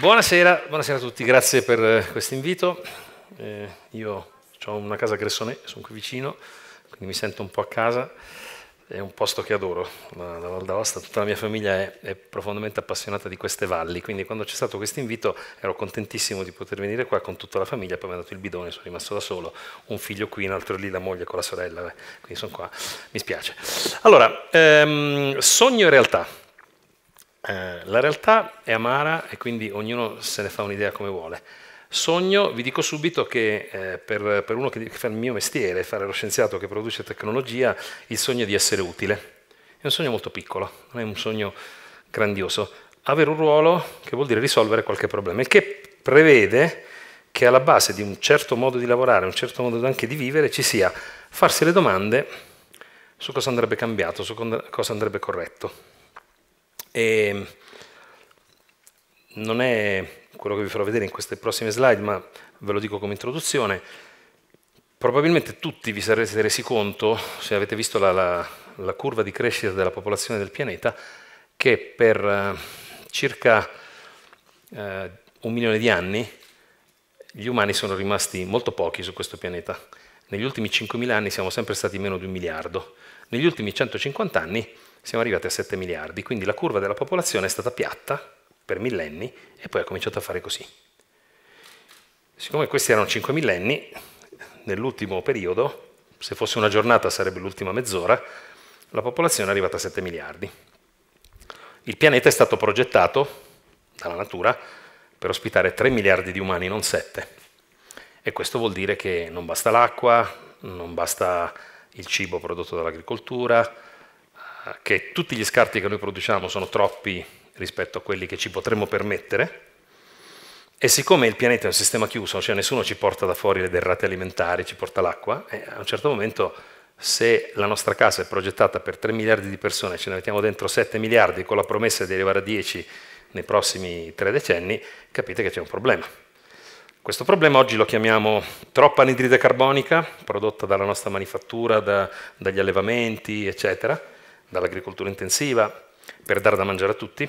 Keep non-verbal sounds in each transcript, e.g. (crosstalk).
Buonasera, buonasera, a tutti, grazie per eh, questo invito. Eh, io ho una casa a Gressonè, sono qui vicino, quindi mi sento un po' a casa è un posto che adoro, la, la Val d'Aosta, tutta la mia famiglia è, è, profondamente appassionata di queste valli, quindi quando c'è stato questo invito ero contentissimo di poter venire qua con tutta la famiglia, poi mi hanno dato il bidone, sono rimasto da solo, un figlio qui, un altro lì, la moglie con la sorella, beh, quindi sono qua, mi spiace. Allora, ehm, sogno e realtà. Eh, la realtà è amara e quindi ognuno se ne fa un'idea come vuole. Sogno, vi dico subito che eh, per, per, uno che, che fa il mio mestiere, fare lo scienziato che produce tecnologia, il sogno è di essere utile. È un sogno molto piccolo, non è un sogno grandioso. Avere un ruolo che vuol dire risolvere qualche problema, il che prevede che alla base di un certo modo di lavorare, un certo modo anche di vivere, ci sia farsi le domande su cosa andrebbe cambiato, su cosa andrebbe corretto. E, non è quello che vi farò vedere in queste prossime slide, ma ve lo dico come introduzione, probabilmente tutti vi sarete resi conto, se avete visto la, la, la curva di crescita della popolazione del pianeta, che per eh, circa eh, un milione di anni gli umani sono rimasti molto pochi su questo pianeta. Negli ultimi 5.000 anni siamo sempre stati meno di un miliardo. Negli ultimi 150 anni siamo arrivati a 7 miliardi, quindi la curva della popolazione è stata piatta per millenni e poi ha cominciato a fare così. Siccome questi erano cinque millenni, nell'ultimo periodo, se fosse una giornata sarebbe l'ultima mezz'ora, la popolazione è arrivata a 7 miliardi. Il pianeta è stato progettato dalla natura per ospitare 3 miliardi di umani, non 7. E questo vuol dire che non basta l'acqua, non basta il cibo prodotto dall'agricoltura, eh, che tutti gli scarti che noi produciamo sono troppi rispetto a quelli che ci potremmo permettere, e siccome il pianeta è un sistema chiuso, cioè nessuno ci porta da fuori le derrate alimentari, ci porta l'acqua, a un certo momento se la nostra casa è progettata per 3 miliardi di persone, ce ne mettiamo dentro 7 miliardi con la promessa di arrivare a 10 nei prossimi 3 decenni, capite che c'è un problema. Questo problema oggi lo chiamiamo troppa anidride carbonica, prodotta dalla nostra manifattura, da, dagli allevamenti, eccetera, dall'agricoltura intensiva, per dare da mangiare a tutti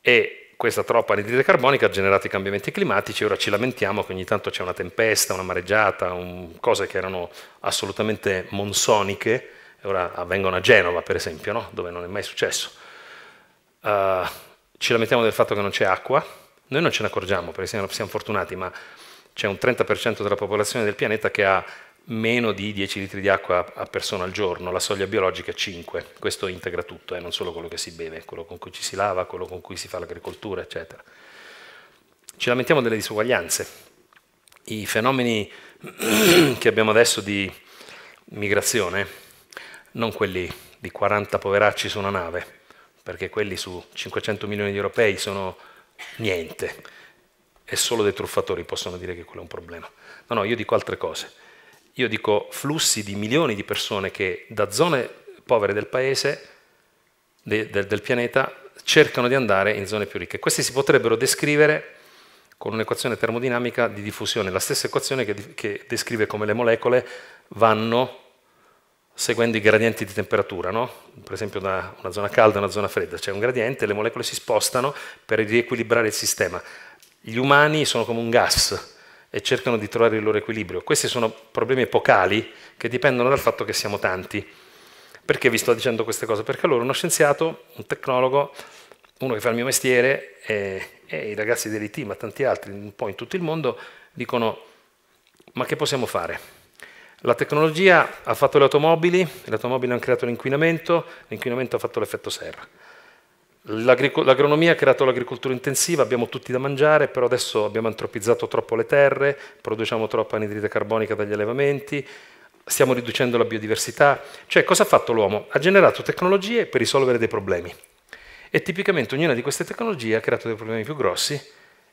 e questa troppa anidride carbonica ha generato i cambiamenti climatici, ora ci lamentiamo che ogni tanto c'è una tempesta, una mareggiata, un, cose che erano assolutamente monsoniche, ora avvengono a Genova per esempio, no? dove non è mai successo. Uh, ci lamentiamo del fatto che non c'è acqua, noi non ce ne accorgiamo perché siamo, siamo fortunati, ma c'è un 30% della popolazione del pianeta che ha meno di 10 litri di acqua a persona al giorno, la soglia biologica è 5, questo integra tutto, eh, non solo quello che si beve, quello con cui ci si lava, quello con cui si fa l'agricoltura, eccetera. Ci lamentiamo delle disuguaglianze, i fenomeni (clears throat) che abbiamo adesso di migrazione, non quelli di 40 poveracci su una nave, perché quelli su 500 milioni di europei sono niente, e solo dei truffatori possono dire che quello è un problema. No, no, io dico altre cose io dico flussi di milioni di persone che da zone povere del paese, de, del, del pianeta, cercano di andare in zone più ricche. Questi si potrebbero descrivere con un'equazione termodinamica di diffusione, la stessa equazione che, che, descrive come le molecole vanno seguendo i gradienti di temperatura, no? per esempio da una zona calda a una zona fredda, c'è un gradiente, le molecole si spostano per riequilibrare il sistema. Gli umani sono come un gas, e cercano di trovare il loro equilibrio. Questi sono problemi epocali che dipendono dal fatto che siamo tanti. Perché vi sto dicendo queste cose? Perché allora uno scienziato, un tecnologo, uno che fa il mio mestiere e, e i ragazzi dell'IT, ma tanti altri, un po' in tutto il mondo, dicono ma che possiamo fare? La tecnologia ha fatto le automobili, le automobili hanno creato l'inquinamento, l'inquinamento ha fatto l'effetto serra. L'agronomia ha creato l'agricoltura intensiva, abbiamo tutti da mangiare, però adesso abbiamo antropizzato troppo le terre, produciamo troppa anidride carbonica dagli allevamenti, stiamo riducendo la biodiversità. Cioè, cosa ha fatto l'uomo? Ha generato tecnologie per risolvere dei problemi. E tipicamente ognuna di queste tecnologie ha creato dei problemi più grossi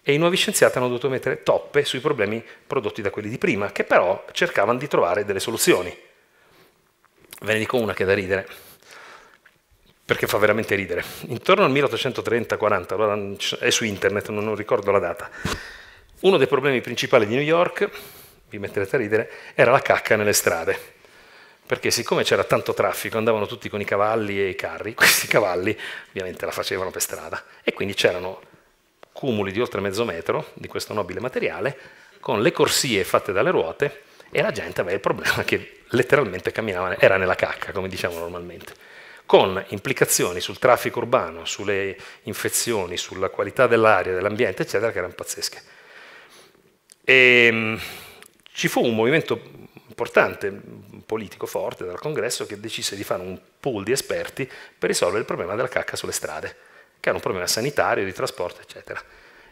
e i nuovi scienziati hanno dovuto mettere toppe sui problemi prodotti da quelli di prima, che però cercavano di trovare delle soluzioni. Ve ne dico una che è da ridere perché fa veramente ridere. Intorno al 1830-40, allora è su internet, non ricordo la data, uno dei problemi principali di New York, vi metterete a ridere, era la cacca nelle strade. Perché siccome c'era tanto traffico, andavano tutti con i cavalli e i carri, (laughs) questi cavalli ovviamente la facevano per strada. E quindi c'erano cumuli di oltre mezzo metro di questo nobile materiale con le corsie fatte dalle ruote e la gente aveva il problema che letteralmente camminava, era nella cacca, come diciamo normalmente con implicazioni sul traffico urbano, sulle infezioni, sulla qualità dell'aria, dell'ambiente, eccetera, che erano pazzesche. E, ehm, ci fu un movimento importante, politico forte dal congresso, che decise di fare un pool di esperti per risolvere il problema della cacca sulle strade, che era un problema sanitario, di trasporto, eccetera.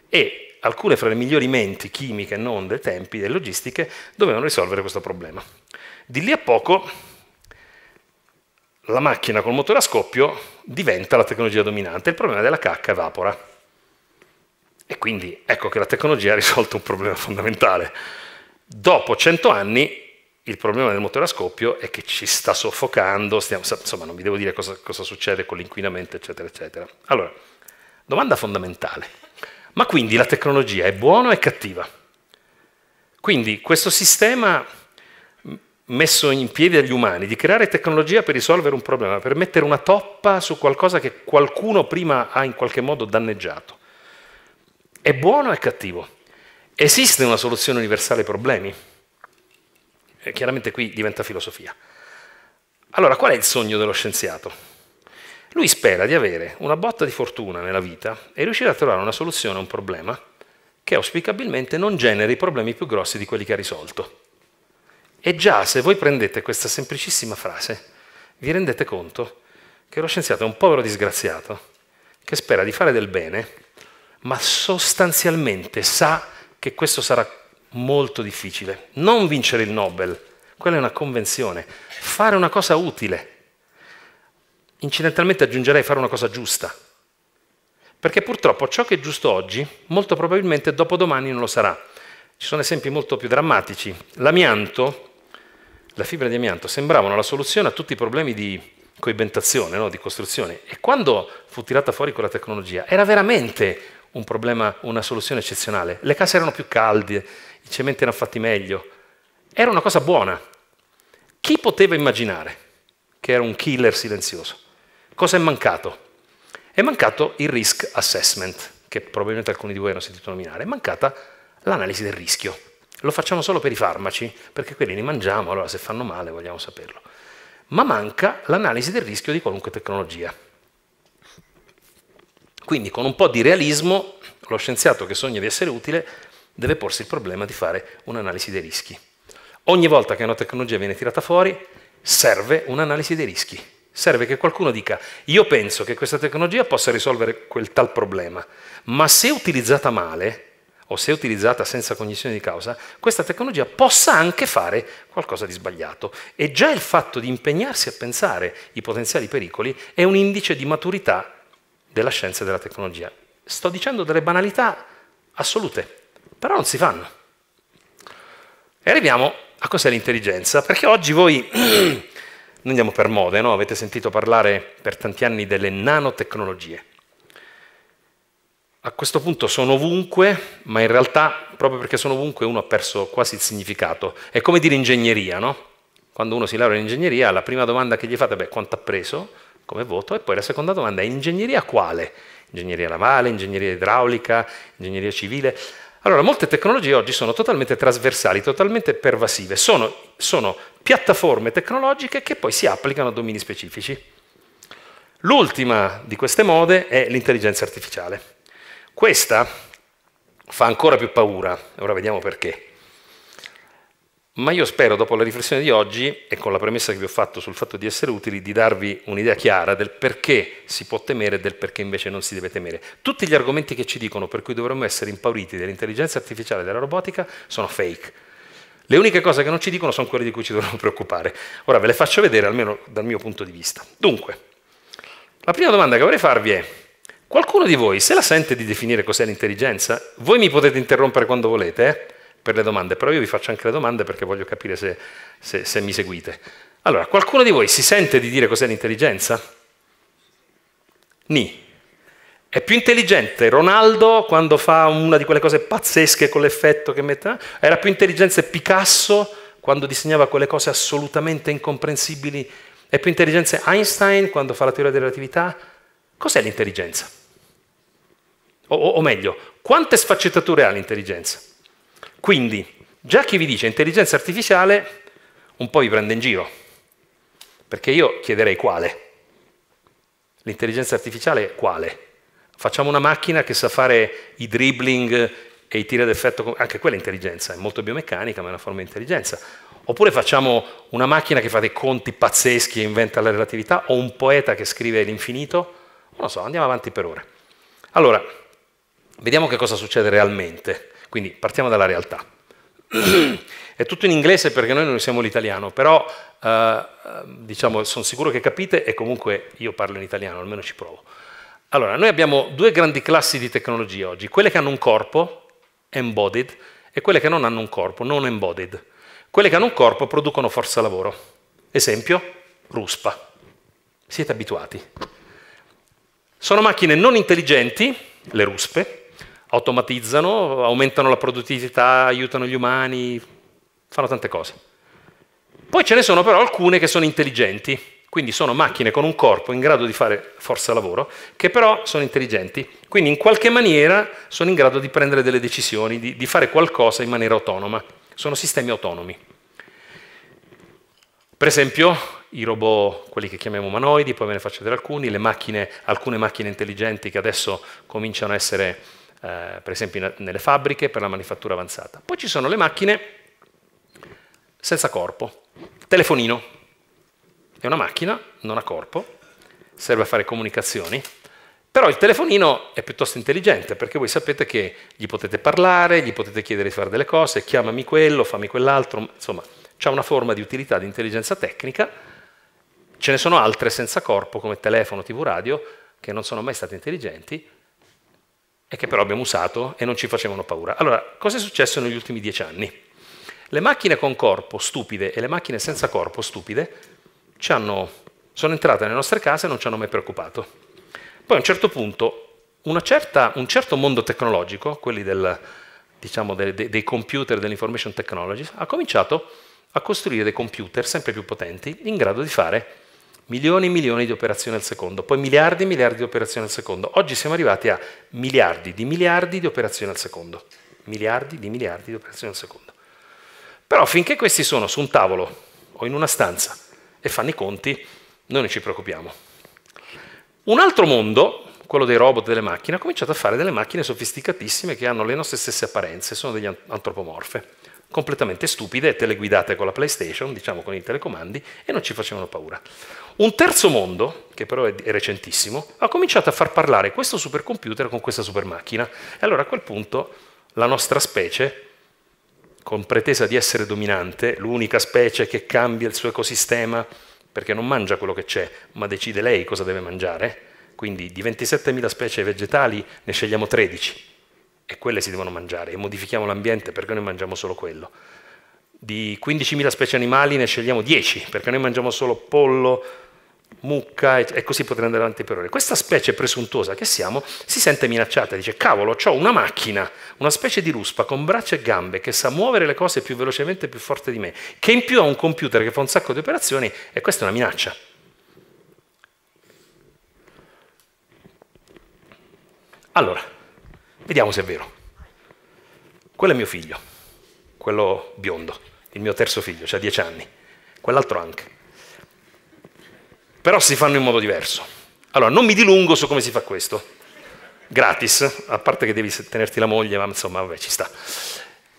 E alcune fra le migliori menti chimiche, non dei tempi, delle logistiche, dovevano risolvere questo problema. Di lì a poco la macchina col motore a scoppio diventa la tecnologia dominante, il problema della cacca evapora. E quindi ecco che la tecnologia ha risolto un problema fondamentale. Dopo 100 anni il problema del motore a scoppio è che ci sta soffocando, stiamo, insomma non vi devo dire cosa, cosa succede con l'inquinamento eccetera eccetera. Allora, domanda fondamentale, ma quindi la tecnologia è buona o è cattiva? Quindi questo sistema messo in piedi dagli umani, di creare tecnologia per risolvere un problema, per mettere una toppa su qualcosa che qualcuno prima ha in qualche modo danneggiato. È buono o è cattivo? Esiste una soluzione universale ai problemi? E eh, chiaramente qui diventa filosofia. Allora, qual è il sogno dello scienziato? Lui spera di avere una botta di fortuna nella vita e riuscire a trovare una soluzione a un problema che auspicabilmente non generi problemi più grossi di quelli che ha risolto. E già se voi prendete questa semplicissima frase, vi rendete conto che lo scienziato è un povero disgraziato che spera di fare del bene, ma sostanzialmente sa che questo sarà molto difficile. Non vincere il Nobel, quella è una convenzione, fare una cosa utile. Incidentalmente aggiungerei fare una cosa giusta, perché purtroppo ciò che è giusto oggi, molto probabilmente dopodomani non lo sarà. Ci sono esempi molto più drammatici. L'amianto la fibra di amianto sembravano la soluzione a tutti i problemi di coibentazione, no? di costruzione. E quando fu tirata fuori quella tecnologia era veramente un problema, una soluzione eccezionale. Le case erano più calde, i cementi erano fatti meglio. Era una cosa buona. Chi poteva immaginare che era un killer silenzioso? Cosa è mancato? È mancato il risk assessment, che probabilmente alcuni di voi hanno sentito nominare, è mancata l'analisi del rischio. Lo facciamo solo per i farmaci, perché quelli li mangiamo, allora se fanno male vogliamo saperlo. Ma manca l'analisi del rischio di qualunque tecnologia. Quindi con un po' di realismo lo scienziato che sogna di essere utile deve porsi il problema di fare un'analisi dei rischi. Ogni volta che una tecnologia viene tirata fuori serve un'analisi dei rischi. Serve che qualcuno dica io penso che questa tecnologia possa risolvere quel tal problema, ma se utilizzata male o se utilizzata senza cognizione di causa, questa tecnologia possa anche fare qualcosa di sbagliato. E già il fatto di impegnarsi a pensare i potenziali pericoli è un indice di maturità della scienza e della tecnologia. Sto dicendo delle banalità assolute, però non si fanno. E arriviamo a cos'è l'intelligenza, perché oggi voi, (clears throat) noi andiamo per mode, no? avete sentito parlare per tanti anni delle nanotecnologie a questo punto sono ovunque, ma in realtà proprio perché sono ovunque uno ha perso quasi il significato. È come dire ingegneria, no? Quando uno si laurea in ingegneria, la prima domanda che gli fate è quanto ha preso come voto e poi la seconda domanda è ingegneria quale? Ingegneria navale, ingegneria idraulica, ingegneria civile. Allora, molte tecnologie oggi sono totalmente trasversali, totalmente pervasive, sono, sono piattaforme tecnologiche che poi si applicano a domini specifici. L'ultima di queste mode è l'intelligenza artificiale. Questa fa ancora più paura, ora vediamo perché. Ma io spero, dopo la riflessione di oggi e con la premessa che vi ho fatto sul fatto di essere utili, di darvi un'idea chiara del perché si può temere e del perché invece non si deve temere. Tutti gli argomenti che ci dicono per cui dovremmo essere impauriti dell'intelligenza artificiale e della robotica sono fake. Le uniche cose che non ci dicono sono quelle di cui ci dovremmo preoccupare. Ora ve le faccio vedere, almeno dal mio punto di vista. Dunque, la prima domanda che vorrei farvi è, Qualcuno di voi se la sente di definire cos'è l'intelligenza? Voi mi potete interrompere quando volete eh, per le domande, però io vi faccio anche le domande perché voglio capire se, se, se mi seguite. Allora, qualcuno di voi si sente di dire cos'è l'intelligenza? Ni. È più intelligente Ronaldo quando fa una di quelle cose pazzesche con l'effetto che mette? Eh? Era più intelligente Picasso quando disegnava quelle cose assolutamente incomprensibili? È più intelligente Einstein quando fa la teoria della relatività? Cos'è l'intelligenza? o, o meglio, quante sfaccettature ha l'intelligenza? Quindi, già chi vi dice intelligenza artificiale, un po' vi prende in giro, perché io chiederei quale. L'intelligenza artificiale quale? Facciamo una macchina che sa fare i dribbling e i tiri ad effetto, anche quella è intelligenza, è molto biomeccanica, ma è una forma di intelligenza. Oppure facciamo una macchina che fa dei conti pazzeschi e inventa la relatività, o un poeta che scrive l'infinito, non lo so, andiamo avanti per ore. Allora, Vediamo che cosa succede realmente. Quindi partiamo dalla realtà. (clears throat) È tutto in inglese perché noi non siamo l'italiano, però eh, eh diciamo, sono sicuro che capite e comunque io parlo in italiano, almeno ci provo. Allora, noi abbiamo due grandi classi di tecnologie oggi, quelle che hanno un corpo, embodied, e quelle che non hanno un corpo, non embodied. Quelle che hanno un corpo producono forza lavoro. Esempio, ruspa. Siete abituati. Sono macchine non intelligenti, le ruspe, automatizzano, aumentano la produttività, aiutano gli umani, fanno tante cose. Poi ce ne sono però alcune che sono intelligenti, quindi sono macchine con un corpo in grado di fare forza lavoro, che però sono intelligenti, quindi in qualche maniera sono in grado di prendere delle decisioni, di, di fare qualcosa in maniera autonoma. Sono sistemi autonomi. Per esempio i robot, quelli che chiamiamo umanoidi, poi ve ne faccio vedere alcuni, macchine, alcune macchine intelligenti che adesso cominciano a essere eh, per esempio nelle fabbriche per la manifattura avanzata. Poi ci sono le macchine senza corpo, telefonino, è una macchina, non ha corpo, serve a fare comunicazioni, però il telefonino è piuttosto intelligente perché voi sapete che gli potete parlare, gli potete chiedere di fare delle cose, chiamami quello, fammi quell'altro, insomma, c'è una forma di utilità di intelligenza tecnica. Ce ne sono altre senza corpo come telefono, tv, radio, che non sono mai state intelligenti, e che però abbiamo usato e non ci facevano paura. Allora, cosa è successo negli ultimi dieci anni? Le macchine con corpo stupide e le macchine senza corpo stupide hanno, sono entrate nelle nostre case e non ci hanno mai preoccupato. Poi a un certo punto certa, un certo mondo tecnologico, quelli del, diciamo, dei, dei computer, dell'information technology, ha cominciato a costruire dei computer sempre più potenti in grado di fare milioni e milioni di operazioni al secondo, poi miliardi e miliardi di operazioni al secondo. Oggi siamo arrivati a miliardi di miliardi di operazioni al secondo, miliardi di miliardi di operazioni al secondo. Però finché questi sono su un tavolo o in una stanza e fanno i conti, noi non ci preoccupiamo. Un altro mondo, quello dei robot e delle macchine, ha cominciato a fare delle macchine sofisticatissime che hanno le nostre stesse apparenze, sono degli antropomorfe completamente stupide, teleguidate con la PlayStation, diciamo con i telecomandi, e non ci facevano paura. Un terzo mondo, che però è recentissimo, ha cominciato a far parlare questo supercomputer con questa supermacchina. E allora a quel punto la nostra specie, con pretesa di essere dominante, l'unica specie che cambia il suo ecosistema, perché non mangia quello che c'è, ma decide lei cosa deve mangiare, quindi di 27.000 specie vegetali ne scegliamo 13 e quelle si devono mangiare e modifichiamo l'ambiente perché noi mangiamo solo quello. Di 15.000 specie animali ne scegliamo 10 perché noi mangiamo solo pollo, mucca e così potrei andare avanti per ore. Questa specie presuntuosa che siamo si sente minacciata, dice cavolo, ho una macchina, una specie di ruspa con braccia e gambe che sa muovere le cose più velocemente e più forte di me, che in più ha un computer che fa un sacco di operazioni e questa è una minaccia. Allora, Vediamo se è vero. Quello è mio figlio, quello biondo, il mio terzo figlio, ha dieci anni, quell'altro anche. Però si fanno in modo diverso. Allora, non mi dilungo su come si fa questo. Gratis, a parte che devi tenerti la moglie, ma insomma, vabbè, ci sta.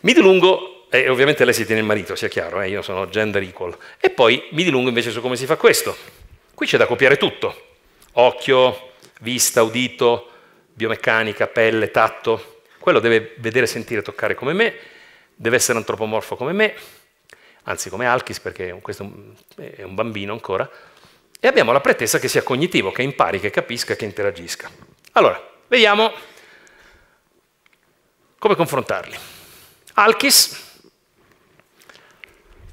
Mi dilungo, e ovviamente lei si tiene il marito, sia chiaro, eh, io sono gender equal. E poi mi dilungo invece su come si fa questo. Qui c'è da copiare tutto. Occhio, vista, udito, biomeccanica, pelle, tatto, quello deve vedere, sentire, toccare come me, deve essere antropomorfo come me, anzi come Alkis perché questo è un bambino ancora, e abbiamo la pretesa che sia cognitivo, che impari, che capisca, che interagisca. Allora, vediamo come confrontarli. Alkis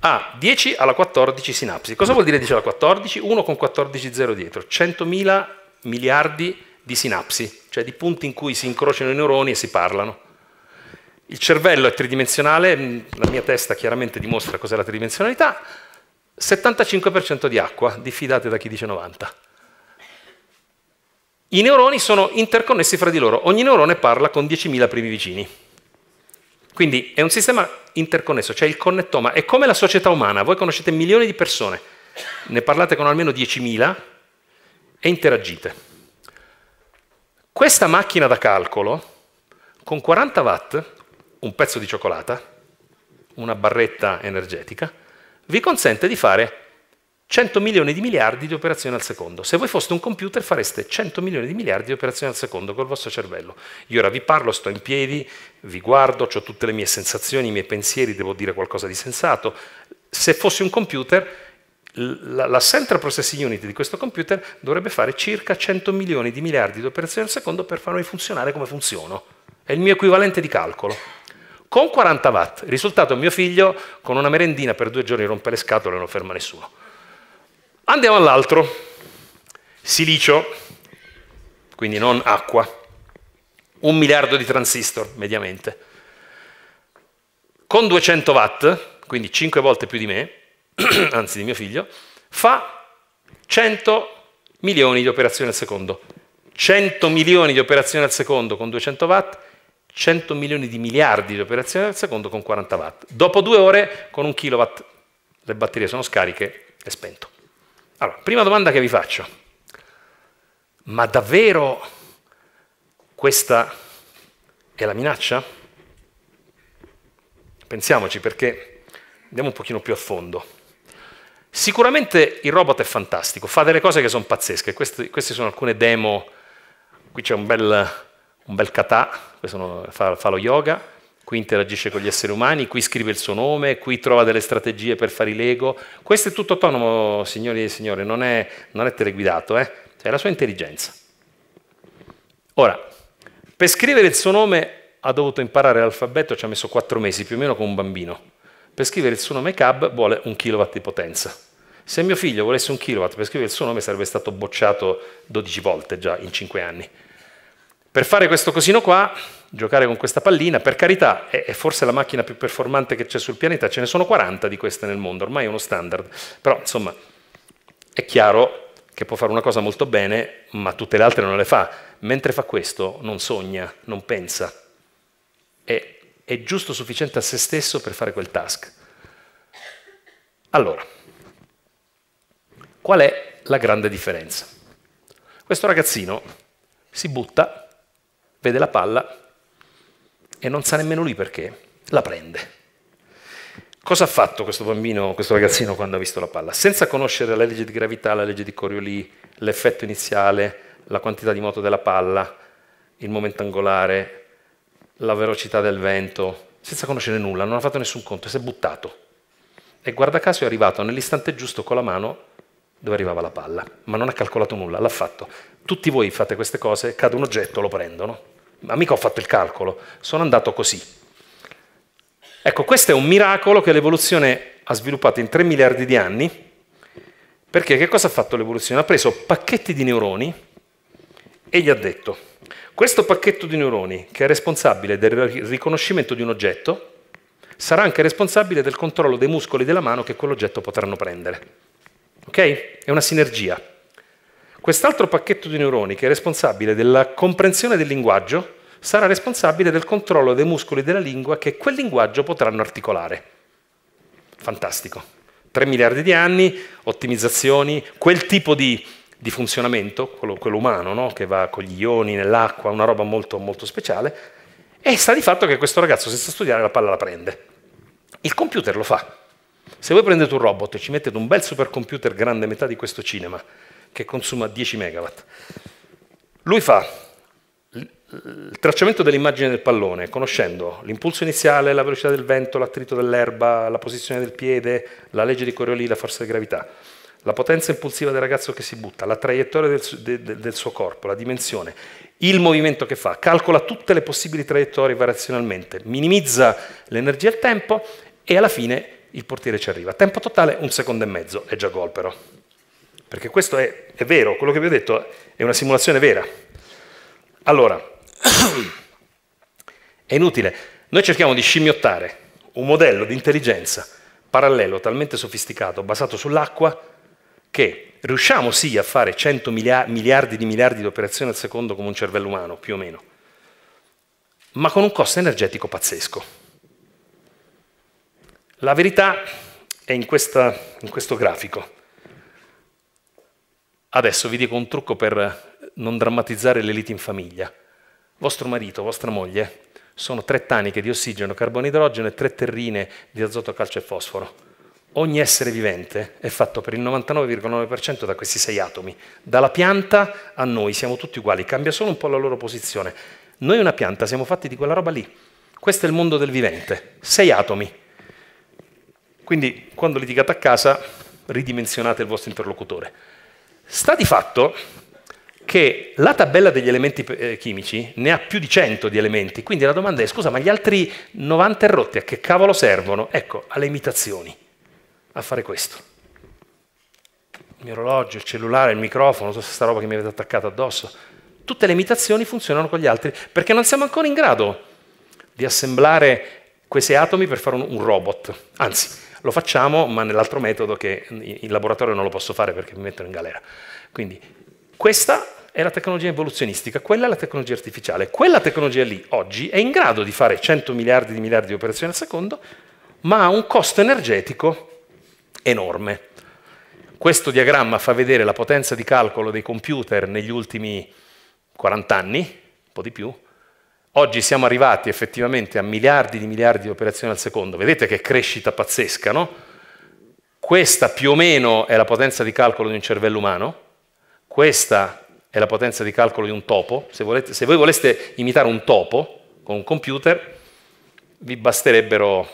ha 10 alla 14 sinapsi. Cosa vuol dire 10 alla 14? 1 con 14 0 dietro, 100.000 miliardi di di sinapsi, cioè di punti in cui si incrociano i neuroni e si parlano. Il cervello è tridimensionale, mm, la mia testa chiaramente dimostra cos'è la tridimensionalità, 75% di acqua, diffidate da chi dice 90. I neuroni sono interconnessi fra di loro, ogni neurone parla con 10.000 primi vicini. Quindi è un sistema interconnesso, cioè il connettoma, è come la società umana, voi conoscete milioni di persone, ne parlate con almeno 10.000 e interagite. Questa macchina da calcolo, con 40 watt, un pezzo di cioccolata, una barretta energetica, vi consente di fare 100 milioni di miliardi di operazioni al secondo. Se voi foste un computer fareste 100 milioni di miliardi di operazioni al secondo col vostro cervello. Io ora vi parlo, sto in piedi, vi guardo, ho tutte le mie sensazioni, i miei pensieri, devo dire qualcosa di sensato. Se fossi un computer la, central processing unit di questo computer dovrebbe fare circa 100 milioni di miliardi di operazioni al secondo per farmi funzionare come funziono. È il mio equivalente di calcolo. Con 40 watt, risultato mio figlio con una merendina per due giorni rompe le scatole e non ferma nessuno. Andiamo all'altro. Silicio, quindi non acqua. Un miliardo di transistor, mediamente. Con 200 watt, quindi 5 volte più di me, (clears throat) anzi di mio figlio, fa 100 milioni di operazioni al secondo. 100 milioni di operazioni al secondo con 200 watt, 100 milioni di miliardi di operazioni al secondo con 40 watt. Dopo due ore, con un kilowatt, le batterie sono scariche e spento. Allora, prima domanda che vi faccio. Ma davvero questa è la minaccia? Pensiamoci perché andiamo un pochino più a fondo. Sicuramente il robot è fantastico, fa delle cose che sono pazzesche, queste, queste sono alcune demo, qui c'è un bel, un bel kata, sono, fa, fa lo yoga, qui interagisce con gli esseri umani, qui scrive il suo nome, qui trova delle strategie per fare i Lego. Questo è tutto autonomo, signori e signore, non è, non è teleguidato, eh? è la sua intelligenza. Ora, per scrivere il suo nome ha dovuto imparare l'alfabeto, ci ha messo quattro mesi, più o meno con un bambino per scrivere il suo nome cab vuole un kilowatt di potenza. Se mio figlio volesse un kilowatt per scrivere il suo nome sarebbe stato bocciato 12 volte già in 5 anni. Per fare questo cosino qua, giocare con questa pallina, per carità, è, forse la macchina più performante che c'è sul pianeta, ce ne sono 40 di queste nel mondo, ormai è uno standard, però insomma è chiaro che può fare una cosa molto bene, ma tutte le altre non le fa. Mentre fa questo non sogna, non pensa, è è giusto sufficiente a se stesso per fare quel task. Allora, qual è la grande differenza? Questo ragazzino si butta, vede la palla e non sa nemmeno lui perché, la prende. Cosa ha fatto questo bambino, questo ragazzino quando ha visto la palla? Senza conoscere la legge di gravità, la legge di Coriolis, l'effetto iniziale, la quantità di moto della palla, il momento angolare, la velocità del vento, senza conoscere nulla, non ha fatto nessun conto, si è buttato. E guarda caso è arrivato nell'istante giusto con la mano dove arrivava la palla, ma non ha calcolato nulla, l'ha fatto. Tutti voi fate queste cose, cade un oggetto, lo prendono. Ma mica ho fatto il calcolo, sono andato così. Ecco, questo è un miracolo che l'evoluzione ha sviluppato in 3 miliardi di anni, perché che cosa ha fatto l'evoluzione? Ha preso pacchetti di neuroni e gli ha detto, questo pacchetto di neuroni, che è responsabile del riconoscimento di un oggetto, sarà anche responsabile del controllo dei muscoli della mano che quell'oggetto potranno prendere. Ok? È una sinergia. Quest'altro pacchetto di neuroni, che è responsabile della comprensione del linguaggio, sarà responsabile del controllo dei muscoli della lingua che quel linguaggio potranno articolare. Fantastico. 3 miliardi di anni, ottimizzazioni, quel tipo di di funzionamento, quello, quello umano, no? che va con gli ioni nell'acqua, una roba molto, molto speciale, e sta di fatto che questo ragazzo senza studiare la palla la prende. Il computer lo fa. Se voi prendete un robot e ci mettete un bel supercomputer grande metà di questo cinema, che consuma 10 megawatt, lui fa il tracciamento dell'immagine del pallone, conoscendo l'impulso iniziale, la velocità del vento, l'attrito dell'erba, la posizione del piede, la legge di Coriolis, la forza di gravità la potenza impulsiva del ragazzo che si butta, la traiettoria del, de, del, suo corpo, la dimensione, il movimento che fa, calcola tutte le possibili traiettorie variazionalmente, minimizza l'energia e il tempo e alla fine il portiere ci arriva. Tempo totale un secondo e mezzo, è già gol però. Perché questo è, è vero, quello che vi ho detto è una simulazione vera. Allora, (coughs) è inutile, noi cerchiamo di scimmiottare un modello di intelligenza parallelo, talmente sofisticato, basato sull'acqua, che riusciamo sì a fare 100 miliardi di miliardi di operazioni al secondo come un cervello umano, più o meno, ma con un costo energetico pazzesco. La verità è in, questa, in questo grafico. Adesso vi dico un trucco per non drammatizzare l'elite in famiglia. Vostro marito, vostra moglie, sono tre taniche di ossigeno, idrogeno e tre terrine di azoto, calcio e fosforo ogni essere vivente è fatto per il 99,9% da questi sei atomi. Dalla pianta a noi siamo tutti uguali, cambia solo un po' la loro posizione. Noi una pianta siamo fatti di quella roba lì. Questo è il mondo del vivente, sei atomi. Quindi quando litigate a casa ridimensionate il vostro interlocutore. Sta di fatto che la tabella degli elementi eh, chimici ne ha più di 100 di elementi, quindi la domanda è scusa ma gli altri 90 rotti a che cavolo servono? Ecco, alle imitazioni a fare questo. Il mio orologio, il cellulare, il microfono, tutta questa roba che mi avete attaccato addosso. Tutte le imitazioni funzionano con gli altri, perché non siamo ancora in grado di assemblare questi atomi per fare un, un robot. Anzi, lo facciamo, ma nell'altro metodo che in laboratorio non lo posso fare perché mi mettono in galera. Quindi, questa è la tecnologia evoluzionistica, quella è la tecnologia artificiale. Quella tecnologia lì oggi è in grado di fare 100 miliardi di miliardi di operazioni al secondo, ma ha un costo energetico enorme. Questo diagramma fa vedere la potenza di calcolo dei computer negli ultimi 40 anni, un po' di più. Oggi siamo arrivati effettivamente a miliardi di miliardi di operazioni al secondo. Vedete che crescita pazzesca, no? Questa più o meno è la potenza di calcolo di un cervello umano, questa è la potenza di calcolo di un topo. Se, volete, se voi voleste imitare un topo con un computer, vi basterebbero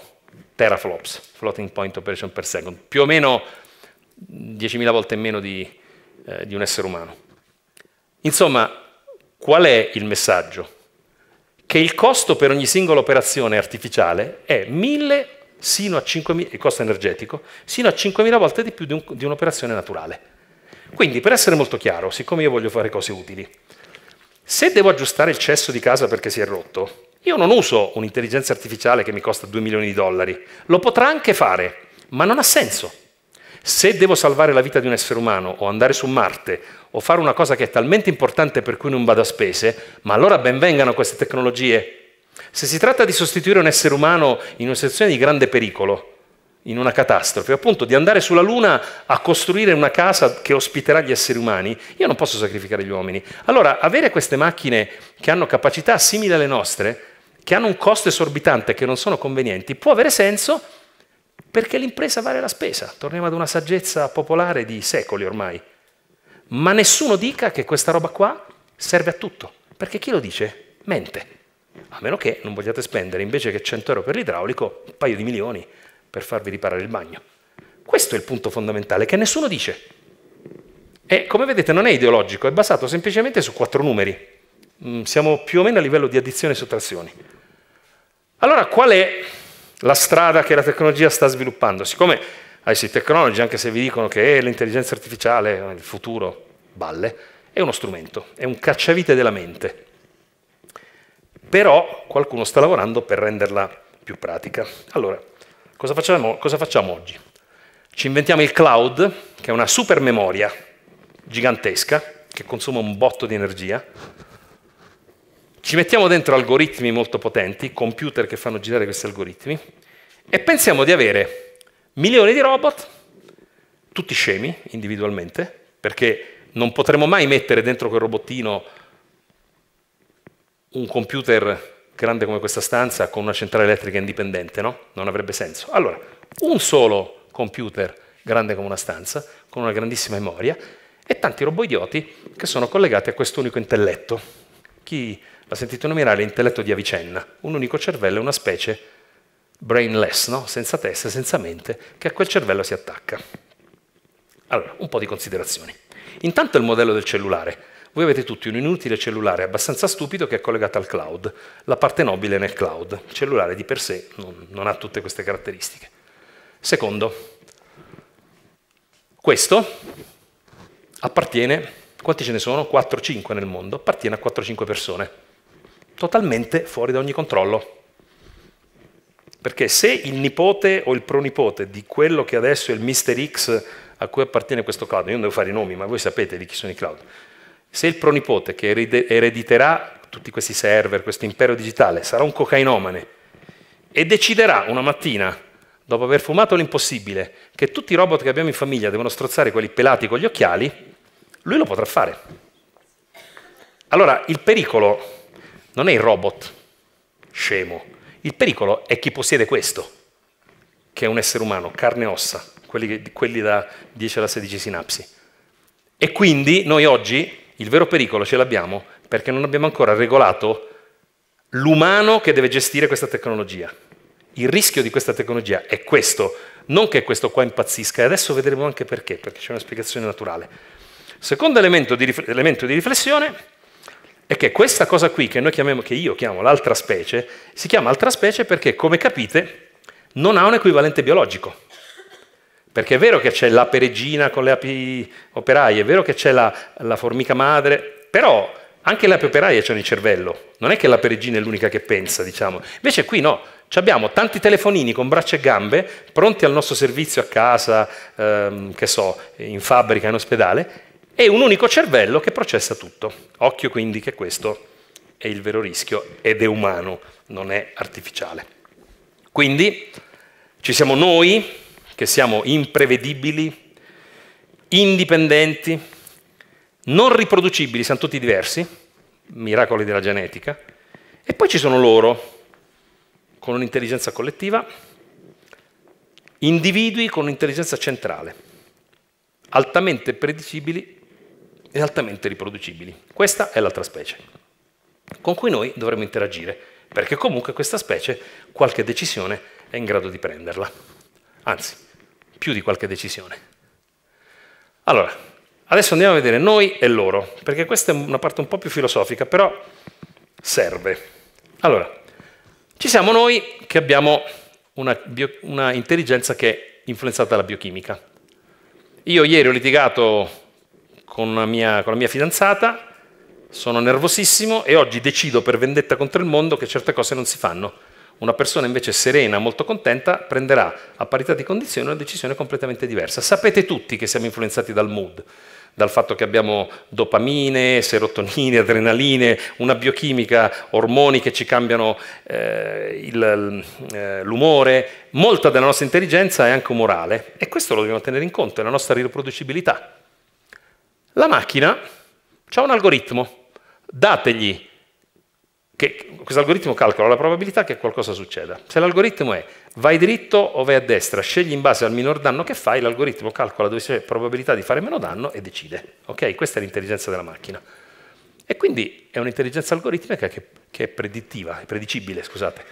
teraflops, floating point operation per second, più o meno 10.000 volte meno di, eh, di un essere umano. Insomma, qual è il messaggio? Che il costo per ogni singola operazione artificiale è 1000 sino a 5.000, il costo energetico, sino a 5.000 volte di più di, un, di un'operazione naturale. Quindi, per essere molto chiaro, siccome io voglio fare cose utili, se devo aggiustare il cesso di casa perché si è rotto, io non uso un'intelligenza artificiale che mi costa 2 milioni di dollari, lo potrà anche fare, ma non ha senso. Se devo salvare la vita di un essere umano o andare su Marte o fare una cosa che è talmente importante per cui non vado a spese, ma allora benvengano queste tecnologie. Se si tratta di sostituire un essere umano in una situazione di grande pericolo, in una catastrofe, appunto di andare sulla Luna a costruire una casa che ospiterà gli esseri umani, io non posso sacrificare gli uomini. Allora, avere queste macchine che hanno capacità simili alle nostre, che hanno un costo esorbitante, che non sono convenienti, può avere senso perché l'impresa vale la spesa. Torniamo ad una saggezza popolare di secoli ormai. Ma nessuno dica che questa roba qua serve a tutto, perché chi lo dice mente. A meno che non vogliate spendere invece che 100 euro per l'idraulico un paio di milioni per farvi riparare il bagno. Questo è il punto fondamentale che nessuno dice. E come vedete non è ideologico, è basato semplicemente su quattro numeri. Mm, siamo più o meno a livello di addizioni e sottrazioni. Allora qual è la strada che la tecnologia sta sviluppando? Siccome IC Technology, anche se vi dicono che eh, l'intelligenza artificiale, il futuro, balle, è uno strumento, è un cacciavite della mente. Però qualcuno sta lavorando per renderla più pratica. Allora, Cosa facciamo, cosa facciamo oggi? Ci inventiamo il cloud, che è una super memoria gigantesca, che consuma un botto di energia, ci mettiamo dentro algoritmi molto potenti, computer che fanno girare questi algoritmi, e pensiamo di avere milioni di robot, tutti scemi individualmente, perché non potremo mai mettere dentro quel robottino un computer grande come questa stanza con una centrale elettrica indipendente, no? Non avrebbe senso. Allora, un solo computer grande come una stanza, con una grandissima memoria, e tanti roboidioti che sono collegati a quest'unico intelletto. Chi l'ha sentito nominare l'intelletto di Avicenna, un unico cervello, una specie brainless, no? senza testa, senza mente, che a quel cervello si attacca. Allora, un po' di considerazioni. Intanto il modello del cellulare. Voi avete tutti un inutile cellulare abbastanza stupido che è collegato al cloud, la parte nobile nel cloud. Il cellulare di per sé non, non ha tutte queste caratteristiche. Secondo, questo appartiene, quanti ce ne sono? 4-5 nel mondo, appartiene a 4-5 persone, totalmente fuori da ogni controllo. Perché se il nipote o il pronipote di quello che adesso è il Mr. X a cui appartiene questo cloud, io non devo fare i nomi, ma voi sapete di chi sono i cloud, se il pronipote che erediterà tutti questi server, questo impero digitale, sarà un cocainomane e deciderà una mattina, dopo aver fumato l'impossibile, che tutti i robot che abbiamo in famiglia devono strozzare quelli pelati con gli occhiali, lui lo potrà fare. Allora, il pericolo non è il robot scemo, il pericolo è chi possiede questo, che è un essere umano, carne e ossa, quelli, quelli da 10 alla 16 sinapsi. E quindi noi oggi il vero pericolo ce l'abbiamo perché non abbiamo ancora regolato l'umano che deve gestire questa tecnologia. Il rischio di questa tecnologia è questo, non che questo qua impazzisca, e adesso vedremo anche perché, perché c'è una spiegazione naturale. Secondo elemento di, rif elemento di riflessione è che questa cosa qui, che, chiamiamo, che io chiamo l'altra specie, si chiama altra specie perché, come capite, non ha un equivalente biologico. Perché è vero che c'è la peregina con le api operaie, è vero che c'è la, la formica madre, però anche le api operaie c'hanno il cervello. Non è che la peregina è l'unica che pensa, diciamo. Invece qui no, abbiamo tanti telefonini con braccia e gambe, pronti al nostro servizio a casa, ehm, che so, in fabbrica, in ospedale, e un unico cervello che processa tutto. Occhio quindi che questo è il vero rischio ed è umano, non è artificiale. Quindi ci siamo noi che siamo imprevedibili, indipendenti, non riproducibili, siamo tutti diversi, miracoli della genetica, e poi ci sono loro, con un'intelligenza collettiva, individui con un'intelligenza centrale, altamente predicibili e altamente riproducibili. Questa è l'altra specie, con cui noi dovremmo interagire, perché comunque questa specie qualche decisione è in grado di prenderla. Anzi, più di qualche decisione. Allora, adesso andiamo a vedere noi e loro, perché questa è una parte un po' più filosofica, però serve. Allora, ci siamo noi che abbiamo una, bio, una intelligenza che è influenzata dalla biochimica. Io ieri ho litigato con la, mia, con la mia fidanzata, sono nervosissimo e oggi decido per vendetta contro il mondo che certe cose non si fanno una persona invece serena, molto contenta, prenderà a parità di condizioni una decisione completamente diversa. Sapete tutti che siamo influenzati dal mood, dal fatto che abbiamo dopamine, serotonine, adrenaline, una biochimica, ormoni che ci cambiano eh, eh l'umore. Molta della nostra intelligenza è anche umorale e questo lo dobbiamo tenere in conto, è la nostra riproducibilità. La macchina ha un algoritmo, dategli che questo algoritmo calcola la probabilità che qualcosa succeda. Se l'algoritmo è vai dritto o vai a destra, scegli in base al minor danno che fai, l'algoritmo calcola dove c'è probabilità di fare meno danno e decide. Ok? Questa è l'intelligenza della macchina. E quindi è un'intelligenza algoritmica che, che è predittiva, è predicibile, scusate.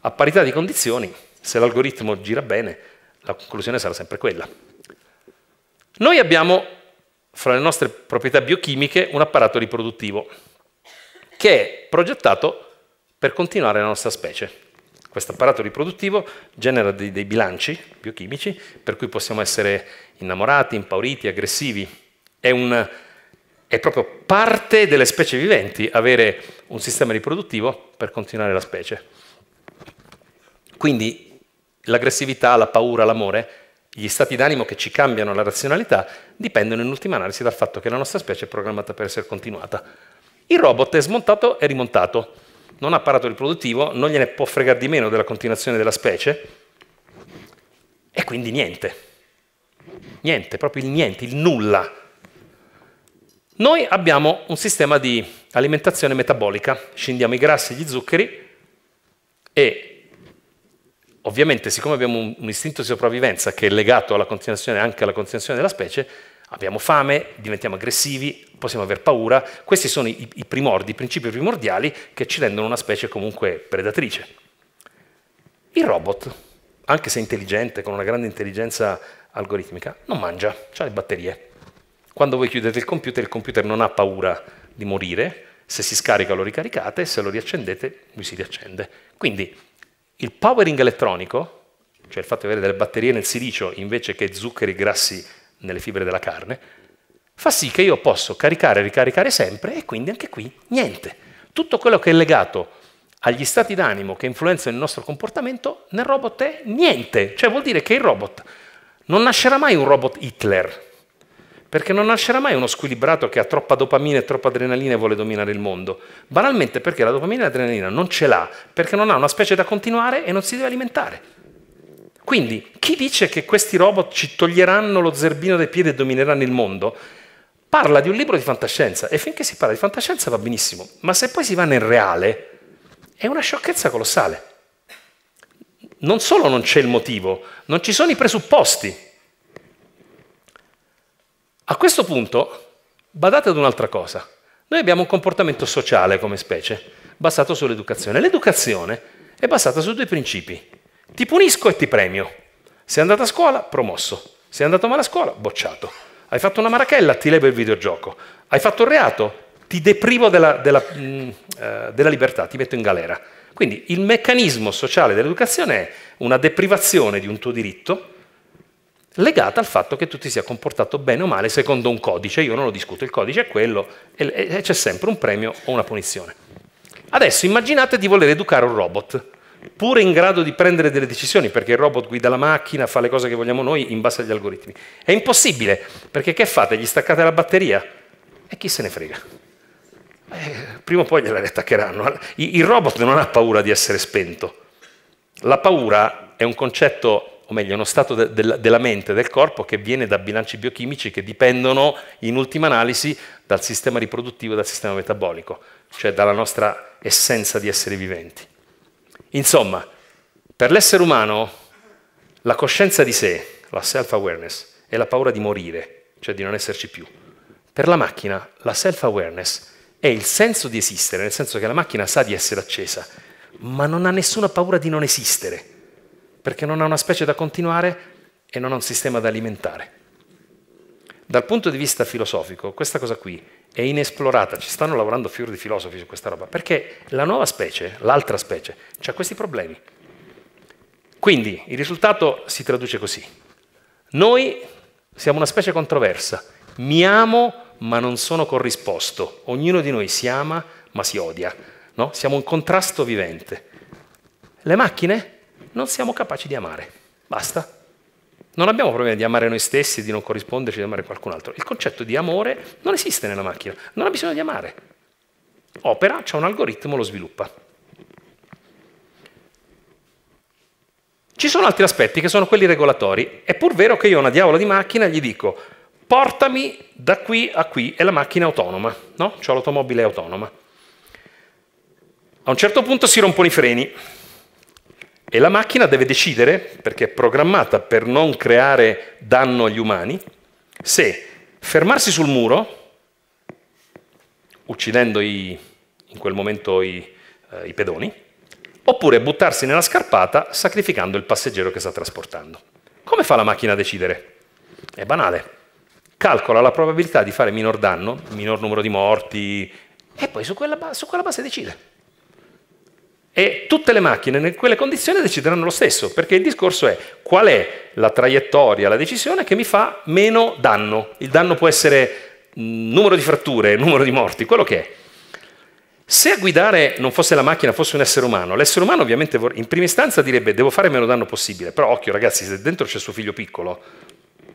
A parità di condizioni, se l'algoritmo gira bene, la conclusione sarà sempre quella. Noi abbiamo fra le nostre proprietà biochimiche un apparato riproduttivo che è progettato per continuare la nostra specie. Questo apparato riproduttivo genera dei, dei bilanci biochimici per cui possiamo essere innamorati, impauriti, aggressivi. È, un, è proprio parte delle specie viventi avere un sistema riproduttivo per continuare la specie. Quindi l'aggressività, la paura, l'amore, gli stati d'animo che ci cambiano la razionalità dipendono in ultima analisi dal fatto che la nostra specie è programmata per essere continuata. Il robot è smontato e rimontato, non ha apparato riproduttivo, non gliene può fregare di meno della continuazione della specie e quindi niente. Niente, proprio il niente, il nulla. Noi abbiamo un sistema di alimentazione metabolica, scendiamo i grassi e gli zuccheri e ovviamente siccome abbiamo un, un istinto di sopravvivenza che è legato alla continuazione, anche alla continuazione della specie, Abbiamo fame, diventiamo aggressivi, possiamo aver paura. Questi sono i, i primordi, i principi primordiali che ci rendono una specie comunque predatrice. Il robot, anche se intelligente, con una grande intelligenza algoritmica, non mangia, ha le batterie. Quando voi chiudete il computer, il computer non ha paura di morire, se si scarica lo ricaricate, se lo riaccendete lui si riaccende. Quindi il powering elettronico, cioè il fatto di avere delle batterie nel silicio invece che zuccheri grassi nelle fibre della carne, fa sì che io posso caricare e ricaricare sempre e quindi anche qui niente. Tutto quello che è legato agli stati d'animo che influenzano il nostro comportamento nel robot è niente. Cioè vuol dire che il robot non nascerà mai un robot Hitler, perché non nascerà mai uno squilibrato che ha troppa dopamina e troppa adrenalina e vuole dominare il mondo. Banalmente perché la dopamina e l'adrenalina non ce l'ha, perché non ha una specie da continuare e non si deve alimentare. Quindi chi dice che questi robot ci toglieranno lo zerbino dai piedi e domineranno il mondo, parla di un libro di fantascienza e finché si parla di fantascienza va benissimo, ma se poi si va nel reale è una sciocchezza colossale. Non solo non c'è il motivo, non ci sono i presupposti. A questo punto badate ad un'altra cosa. Noi abbiamo un comportamento sociale come specie basato sull'educazione. L'educazione è basata su due principi, ti punisco e ti premio. Sei andato a scuola, promosso. Sei andato male a scuola, bocciato. Hai fatto una marachella, ti levo il videogioco. Hai fatto un reato, ti deprivo della, della, mh, mm, eh, della libertà, ti metto in galera. Quindi il meccanismo sociale dell'educazione è una deprivazione di un tuo diritto legata al fatto che tu ti sia comportato bene o male secondo un codice. Io non lo discuto, il codice è quello e c'è sempre un premio o una punizione. Adesso immaginate di voler educare un robot pure in grado di prendere delle decisioni, perché il robot guida la macchina, fa le cose che vogliamo noi in base agli algoritmi. È impossibile, perché che fate? Gli staccate la batteria? E chi se ne frega? Eh, prima o poi gliela riattaccheranno. Il robot non ha paura di essere spento. La paura è un concetto, o meglio, uno stato de de della mente, del corpo, che viene da bilanci biochimici che dipendono, in ultima analisi, dal sistema riproduttivo e dal sistema metabolico, cioè dalla nostra essenza di esseri viventi. Insomma, per l'essere umano la coscienza di sé, la self-awareness, è la paura di morire, cioè di non esserci più. Per la macchina la self-awareness è il senso di esistere, nel senso che la macchina sa di essere accesa, ma non ha nessuna paura di non esistere, perché non ha una specie da continuare e non ha un sistema da alimentare. Dal punto di vista filosofico, questa cosa qui è inesplorata, ci stanno lavorando fior di filosofi su questa roba, perché la nuova specie, l'altra specie, ha questi problemi. Quindi il risultato si traduce così. Noi siamo una specie controversa, mi amo ma non sono corrisposto, ognuno di noi si ama ma si odia, no? siamo un contrasto vivente. Le macchine non siamo capaci di amare, basta. Non abbiamo problemi di amare noi stessi, di non corrisponderci, di amare qualcun altro. Il concetto di amore non esiste nella macchina, non ha bisogno di amare. Opera, c'è un algoritmo, lo sviluppa. Ci sono altri aspetti che sono quelli regolatori. È pur vero che io ho una diavola di macchina e gli dico portami da qui a qui e la macchina è autonoma, no? C'ho l'automobile autonoma. A un certo punto si rompono i freni, e la macchina deve decidere, perché è programmata per non creare danno agli umani, se fermarsi sul muro, uccidendo i, in quel momento i, eh, i pedoni, oppure buttarsi nella scarpata sacrificando il passeggero che sta trasportando. Come fa la macchina a decidere? È banale. Calcola la probabilità di fare minor danno, minor numero di morti, e poi su quella, su quella base decide e tutte le macchine in quelle condizioni decideranno lo stesso, perché il discorso è qual è la traiettoria, la decisione che mi fa meno danno. Il danno può essere mm, numero di fratture, (laughs) numero di morti, quello che è. Se a guidare non fosse la macchina, fosse un essere umano, l'essere umano ovviamente in prima istanza direbbe devo fare meno danno possibile, però occhio ragazzi, se dentro c'è suo figlio piccolo,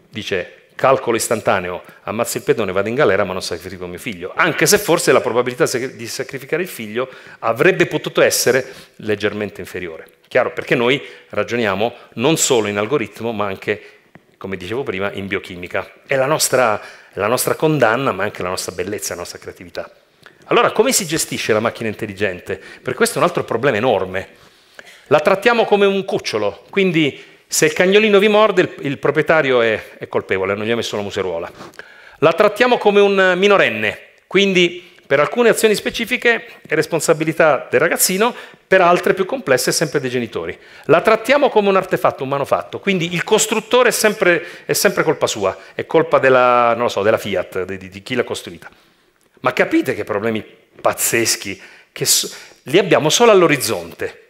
dice calcolo istantaneo, ammazzo il pedone, vado in galera ma non sacrifico mio figlio, anche se forse la probabilità di sacrificare il figlio avrebbe potuto essere leggermente inferiore. Chiaro? Perché noi ragioniamo non solo in algoritmo ma anche, come dicevo prima, in biochimica. È la nostra, la nostra condanna ma anche la nostra bellezza, la nostra creatività. Allora come si gestisce la macchina intelligente? Per questo è un altro problema enorme. La trattiamo come un cucciolo, quindi se il cagnolino vi morde, il, il proprietario è, è, colpevole, non gli ha messo la museruola. La trattiamo come un minorenne, quindi per alcune azioni specifiche è responsabilità del ragazzino, per altre più complesse è sempre dei genitori. La trattiamo come un artefatto, un manufatto, quindi il costruttore è sempre, è sempre colpa sua, è colpa della, so, della Fiat, di, di chi l'ha costruita. Ma capite che problemi pazzeschi, che so li abbiamo solo all'orizzonte,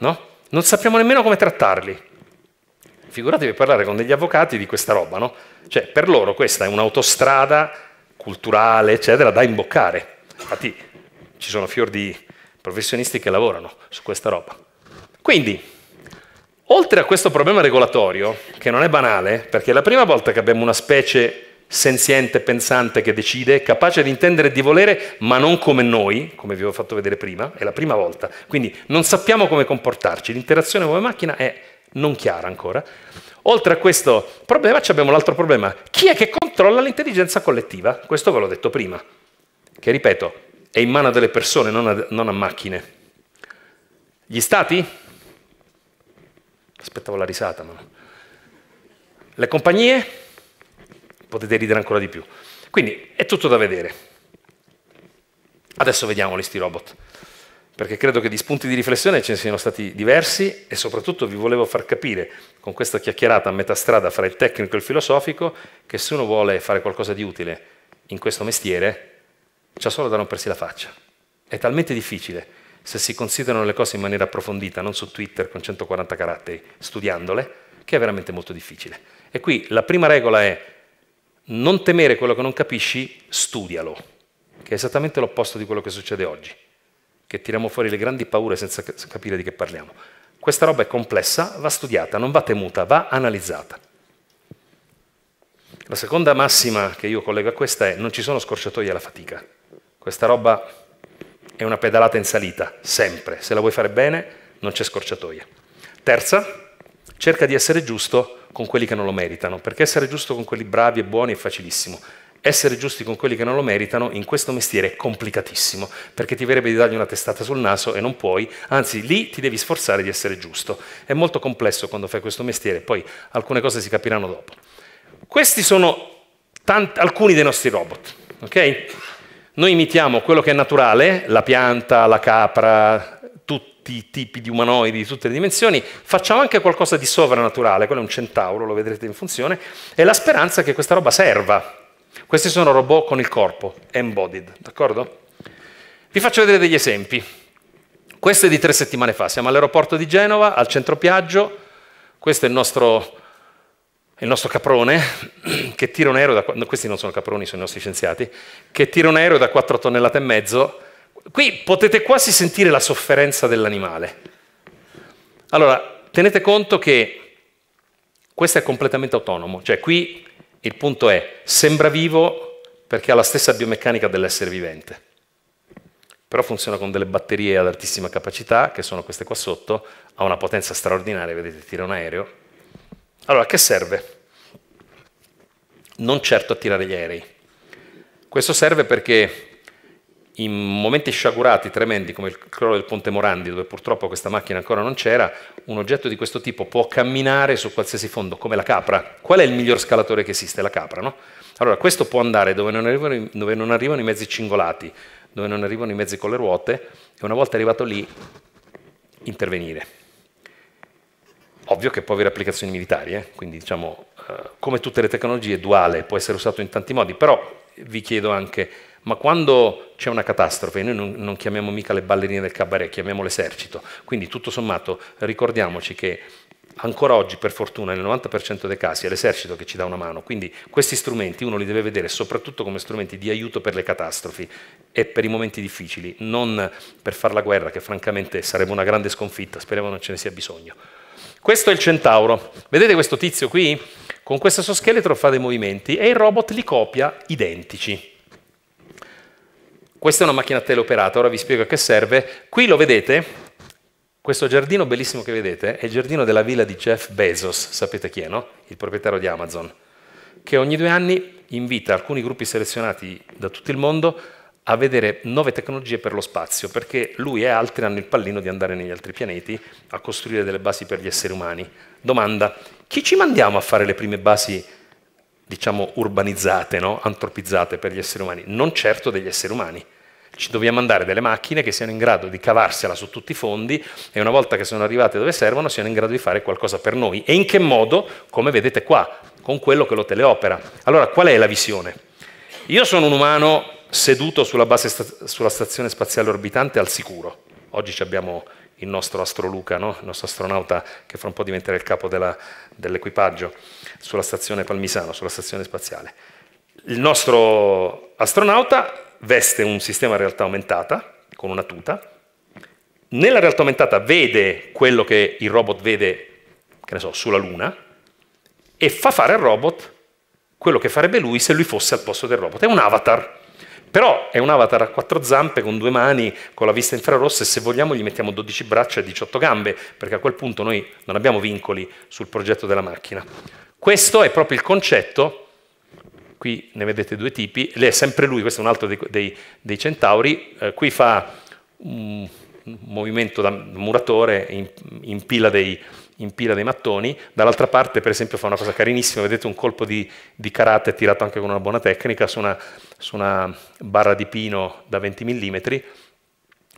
no? Non sappiamo nemmeno come trattarli figuratevi parlare con degli avvocati di questa roba, no? Cioè, per loro questa è un'autostrada culturale, eccetera, da imboccare. Infatti ci sono fior di professionisti che lavorano su questa roba. Quindi, oltre a questo problema regolatorio, che non è banale, perché è la prima volta che abbiamo una specie senziente, pensante, che decide, capace di intendere e di volere, ma non come noi, come vi ho fatto vedere prima, è la prima volta. Quindi non sappiamo come comportarci, l'interazione con la macchina è non chiara ancora. Oltre a questo problema abbiamo l'altro problema. Chi è che controlla l'intelligenza collettiva? Questo ve l'ho detto prima, che ripeto, è in mano delle persone, non a, non a macchine. Gli stati? Aspettavo la risata, ma... Le compagnie? Potete ridere ancora di più. Quindi è tutto da vedere. Adesso vediamo questi robot perché credo che di spunti di riflessione ce ne siano stati diversi e soprattutto vi volevo far capire con questa chiacchierata a metà strada fra il tecnico e il filosofico che se uno vuole fare qualcosa di utile in questo mestiere c'è solo da rompersi la faccia. È talmente difficile se si considerano le cose in maniera approfondita, non su Twitter con 140 caratteri, studiandole, che è veramente molto difficile. E qui la prima regola è non temere quello che non capisci, studialo, che è esattamente l'opposto di quello che succede oggi che tiriamo fuori le grandi paure senza capire di che parliamo. Questa roba è complessa, va studiata, non va temuta, va analizzata. La seconda massima che io collego a questa è non ci sono scorciatoie alla fatica. Questa roba è una pedalata in salita, sempre. Se la vuoi fare bene, non c'è scorciatoia. Terza, cerca di essere giusto con quelli che non lo meritano, perché essere giusto con quelli bravi e buoni è facilissimo essere giusti con quelli che non lo meritano in questo mestiere è complicatissimo, perché ti verrebbe di dargli una testata sul naso e non puoi, anzi lì ti devi sforzare di essere giusto. È molto complesso quando fai questo mestiere, poi alcune cose si capiranno dopo. Questi sono alcuni dei nostri robot, ok? Noi imitiamo quello che è naturale, la pianta, la capra, tutti i tipi di umanoidi di tutte le dimensioni, facciamo anche qualcosa di sovranaturale, quello è un centauro, lo vedrete in funzione, e la speranza è che questa roba serva questi sono robot con il corpo, embodied, d'accordo? Vi faccio vedere degli esempi. Questo è di tre settimane fa, siamo all'aeroporto di Genova, al centro Piaggio, questo è il nostro, il nostro caprone (clears throat) che tira un aereo da... No, questi non sono caproni, sono i nostri scienziati, che tira un aereo da 4 tonnellate e mezzo. Qui potete quasi sentire la sofferenza dell'animale. Allora, tenete conto che questo è completamente autonomo, cioè qui il punto è, sembra vivo perché ha la stessa biomeccanica dell'essere vivente, però funziona con delle batterie ad altissima capacità, che sono queste qua sotto, ha una potenza straordinaria, vedete, tira un aereo. Allora, a che serve? Non certo a tirare gli aerei. Questo serve perché in momenti sciagurati, tremendi, come il crollo del ponte Morandi, dove purtroppo questa macchina ancora non c'era, un oggetto di questo tipo può camminare su qualsiasi fondo, come la capra. Qual è il miglior scalatore che esiste? La capra, no? Allora, questo può andare dove non arrivano, dove non arrivano i mezzi cingolati, dove non arrivano i mezzi con le ruote, e una volta arrivato lì, intervenire. Ovvio che può avere applicazioni militari, eh? quindi diciamo, eh, come tutte le tecnologie, duale, può essere usato in tanti modi, però vi chiedo anche ma quando c'è una catastrofe, noi non, non, chiamiamo mica le ballerine del cabaret, chiamiamo l'esercito. Quindi tutto sommato ricordiamoci che ancora oggi, per fortuna, nel 90% dei casi è l'esercito che ci dà una mano. Quindi questi strumenti uno li deve vedere soprattutto come strumenti di aiuto per le catastrofi e per i momenti difficili, non per fare la guerra, che francamente sarebbe una grande sconfitta, speriamo non ce ne sia bisogno. Questo è il centauro. Vedete questo tizio qui? Con questo suo scheletro fa dei movimenti e il robot li copia identici. Questa è una macchina teleoperata, ora vi spiego a che serve. Qui lo vedete, questo giardino bellissimo che vedete è il giardino della villa di Jeff Bezos, sapete chi è, no? Il proprietario di Amazon, che ogni due anni invita alcuni gruppi selezionati da tutto il mondo a vedere nuove tecnologie per lo spazio, perché lui e altri hanno il pallino di andare negli altri pianeti a costruire delle basi per gli esseri umani. Domanda, chi ci mandiamo a fare le prime basi diciamo, urbanizzate, no? antropizzate per gli esseri umani, non certo degli esseri umani. Ci dobbiamo mandare delle macchine che siano in grado di cavarsela su tutti i fondi e una volta che sono arrivate dove servono siano in grado di fare qualcosa per noi. E in che modo? Come vedete qua, con quello che lo teleopera. Allora, qual è la visione? Io sono un umano seduto sulla, sta sulla stazione spaziale orbitante al sicuro. Oggi abbiamo il nostro Astro Luca, no? il nostro astronauta che fra un po' diventerà il capo dell'equipaggio sulla stazione Palmisano, sulla stazione spaziale. Il nostro astronauta veste un sistema realtà aumentata con una tuta. Nella realtà aumentata vede quello che il robot vede, che ne so, sulla Luna e fa fare al robot quello che farebbe lui se lui fosse al posto del robot. È un avatar però è un avatar a quattro zampe, con due mani, con la vista infrarossa e se vogliamo gli mettiamo 12 braccia e 18 gambe, perché a quel punto noi non abbiamo vincoli sul progetto della macchina. Questo è proprio il concetto, qui ne vedete due tipi, è sempre lui, questo è un altro dei, dei, dei centauri, eh, qui fa un movimento da muratore in, in pila dei, in pila dei mattoni, dall'altra parte per esempio fa una cosa carinissima, vedete un colpo di, di karate tirato anche con una buona tecnica su una, su una barra di pino da 20 mm,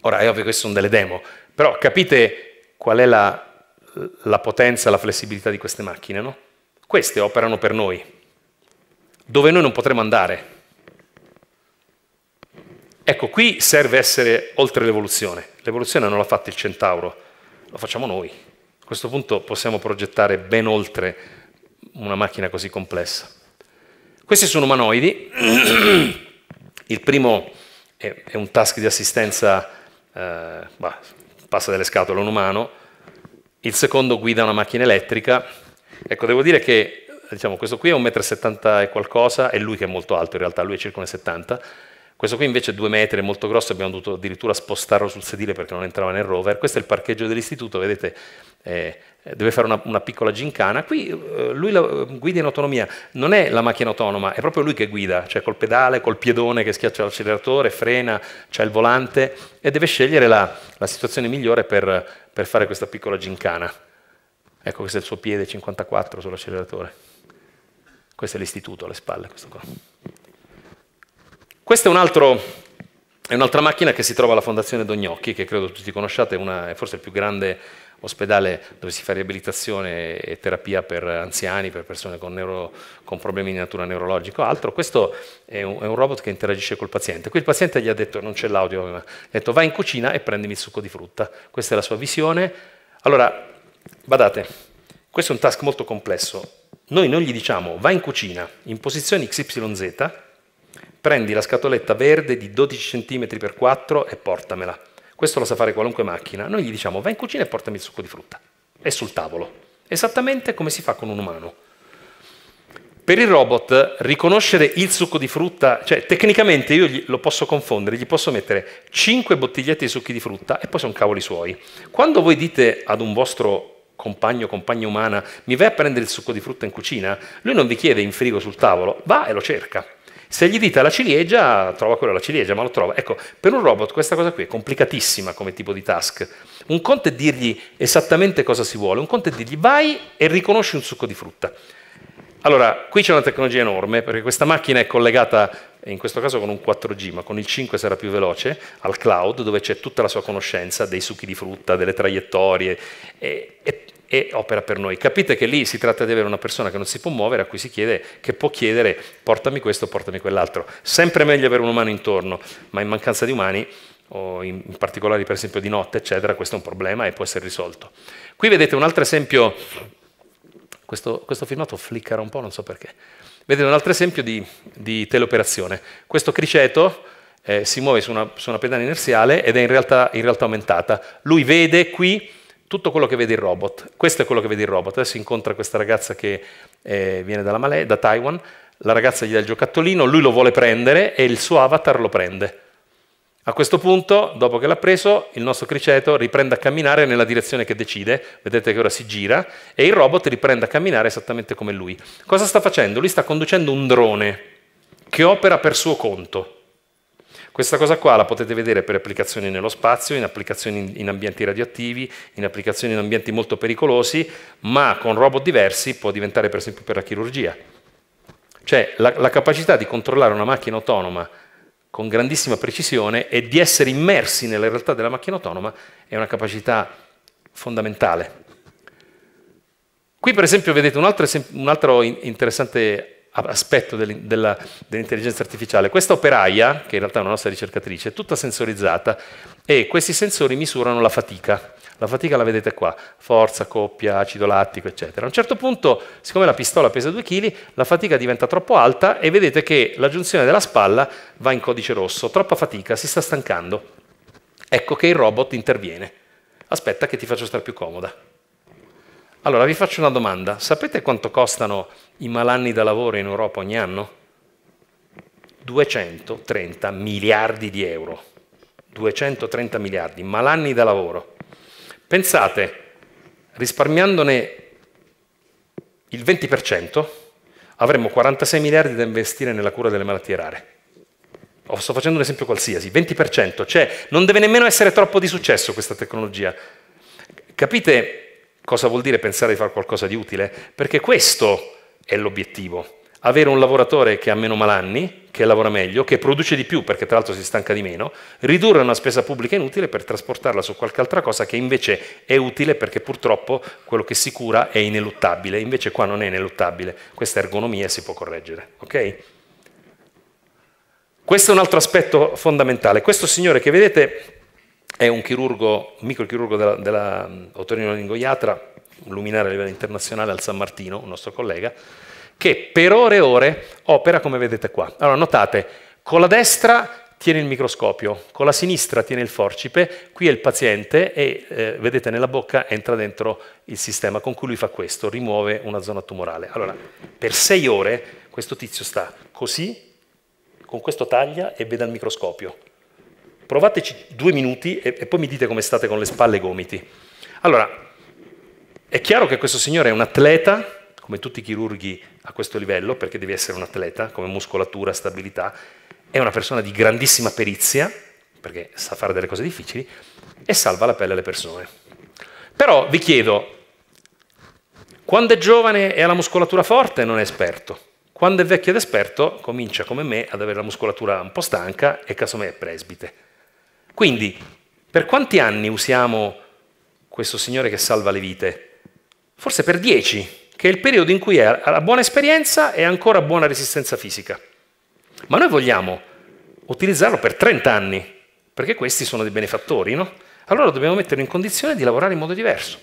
ora è ovvio che queste sono delle demo, però capite qual è la, la potenza, la flessibilità di queste macchine, no? Queste operano per noi, dove noi non potremo andare. Ecco, qui serve essere oltre l'evoluzione. L'evoluzione non l'ha fatta il centauro, lo facciamo noi. A questo punto possiamo progettare ben oltre una macchina così complessa. Questi sono umanoidi. Il primo è, un task di assistenza, eh, bah, passa delle scatole a un umano. Il secondo guida una macchina elettrica. Ecco, devo dire che diciamo, questo qui è 1,70 m e qualcosa, è lui che è molto alto in realtà, lui è circa 1,70 m. Questo qui invece è 2 metri, è molto grosso, abbiamo dovuto addirittura spostarlo sul sedile perché non entrava nel rover. Questo è il parcheggio dell'istituto, vedete eh, deve fare una, una, piccola gincana, qui eh, lui la, eh, guida in autonomia, non è la macchina autonoma, è proprio lui che guida, cioè col pedale, col piedone che schiaccia l'acceleratore, frena, c'è il volante e deve scegliere la, la situazione migliore per, per, fare questa piccola gincana. Ecco, questo è il suo piede 54 sull'acceleratore. Questo è l'istituto alle spalle, questo qua. Questa è un altro è un'altra macchina che si trova alla Fondazione Dognocchi, che credo tutti conosciate, una, è forse il più grande ospedale dove si fa riabilitazione e terapia per anziani, per persone con, neuro, con problemi di natura neurologica o altro, questo è un, è un, robot che interagisce col paziente. Qui il paziente gli ha detto, non c'è l'audio, ma ha detto vai in cucina e prendimi il succo di frutta. Questa è la sua visione. Allora, badate, questo è un task molto complesso. Noi non gli diciamo vai in cucina in posizione XYZ, prendi la scatoletta verde di 12 cm x 4 e portamela questo lo sa fare qualunque macchina, noi gli diciamo vai in cucina e portami il succo di frutta. È sul tavolo, esattamente come si fa con un umano. Per il robot riconoscere il succo di frutta, cioè tecnicamente io gli, lo posso confondere, gli posso mettere 5 bottigliette di succhi di frutta e poi sono cavoli suoi. Quando voi dite ad un vostro compagno, compagna umana, mi vai a prendere il succo di frutta in cucina, lui non vi chiede in frigo sul tavolo, va e lo cerca. Se gli dite la ciliegia, trova quello la ciliegia, ma lo trova. Ecco, per un robot questa cosa qui è complicatissima come tipo di task. Un conto è dirgli esattamente cosa si vuole, un conto è dirgli vai e riconosci un succo di frutta. Allora, qui c'è una tecnologia enorme, perché questa macchina è collegata, in questo caso con un 4G, ma con il 5 sarà più veloce, al cloud, dove c'è tutta la sua conoscenza dei succhi di frutta, delle traiettorie. E, e e opera per noi. Capite che lì si tratta di avere una persona che non si può muovere, a cui si chiede, che può chiedere portami questo, portami quell'altro. Sempre meglio avere un umano intorno, ma in mancanza di umani, o in, in particolare per esempio di notte, eccetera, questo è un problema e può essere risolto. Qui vedete un altro esempio, questo, questo filmato flickera un po', non so perché. Vedete un altro esempio di, di teleoperazione. Questo criceto eh, si muove su una, su una, pedana inerziale ed è in realtà, in realtà aumentata. Lui vede qui tutto quello che vede il robot. Questo è quello che vede il robot. Adesso incontra questa ragazza che eh, viene dalla Malè, da Taiwan, la ragazza gli dà il giocattolino, lui lo vuole prendere e il suo avatar lo prende. A questo punto, dopo che l'ha preso, il nostro criceto riprende a camminare nella direzione che decide, vedete che ora si gira, e il robot riprende a camminare esattamente come lui. Cosa sta facendo? Lui sta conducendo un drone che opera per suo conto. Questa cosa qua la potete vedere per applicazioni nello spazio, in applicazioni in ambienti radioattivi, in applicazioni in ambienti molto pericolosi, ma con robot diversi può diventare per esempio per la chirurgia. Cioè la, la capacità di controllare una macchina autonoma con grandissima precisione e di essere immersi nella realtà della macchina autonoma è una capacità fondamentale. Qui per esempio vedete un altro, un altro interessante aspetto dell'intelligenza artificiale. Questa operaia, che in realtà è una nostra ricercatrice, è tutta sensorizzata e questi sensori misurano la fatica. La fatica la vedete qua, forza, coppia, acido lattico, eccetera. A un certo punto, siccome la pistola pesa 2 kg, la fatica diventa troppo alta e vedete che la giunzione della spalla va in codice rosso, troppa fatica, si sta stancando. Ecco che il robot interviene. Aspetta che ti faccio stare più comoda. Allora vi faccio una domanda, sapete quanto costano i malanni da lavoro in Europa ogni anno? 230 miliardi di euro. 230 miliardi, malanni da lavoro. Pensate, risparmiandone il 20%, avremmo 46 miliardi da investire nella cura delle malattie rare. Oh, sto facendo un esempio qualsiasi, 20%, cioè non deve nemmeno essere troppo di successo questa tecnologia. Capite cosa vuol dire pensare di fare qualcosa di utile? Perché questo è l'obiettivo. Avere un lavoratore che ha meno malanni, che lavora meglio, che produce di più perché tra l'altro si stanca di meno, ridurre una spesa pubblica inutile per trasportarla su qualche altra cosa che invece è utile perché purtroppo quello che si cura è ineluttabile, invece qua non è ineluttabile, questa ergonomia si può correggere. Okay? Questo è un altro aspetto fondamentale. Questo signore che vedete è un chirurgo, un microchirurgo della, della mm, Lingoiatra, un luminare a livello internazionale al San Martino, un nostro collega, che per ore e ore opera come vedete qua. Allora notate, con la destra tiene il microscopio, con la sinistra tiene il forcipe, qui è il paziente e eh, vedete nella bocca entra dentro il sistema con cui lui fa questo, rimuove una zona tumorale. Allora, per sei ore questo tizio sta così, con questo taglia e vede al microscopio. Provateci due minuti e, e poi mi dite come state con le spalle e i gomiti. Allora, è chiaro che questo signore è un atleta, come tutti i chirurghi a questo livello, perché devi essere un atleta, come muscolatura, stabilità, è una persona di grandissima perizia, perché sa fare delle cose difficili, e salva la pelle alle persone. Però vi chiedo, quando è giovane e ha la muscolatura forte non è esperto, quando è vecchio ed esperto comincia come me ad avere la muscolatura un po' stanca e casomai è presbite. Quindi, per quanti anni usiamo questo signore che salva le vite? forse per 10, che è il periodo in cui ha la buona esperienza e ancora buona resistenza fisica. Ma noi vogliamo utilizzarlo per 30 anni, perché questi sono dei benefattori, no? Allora dobbiamo metterlo in condizione di lavorare in modo diverso.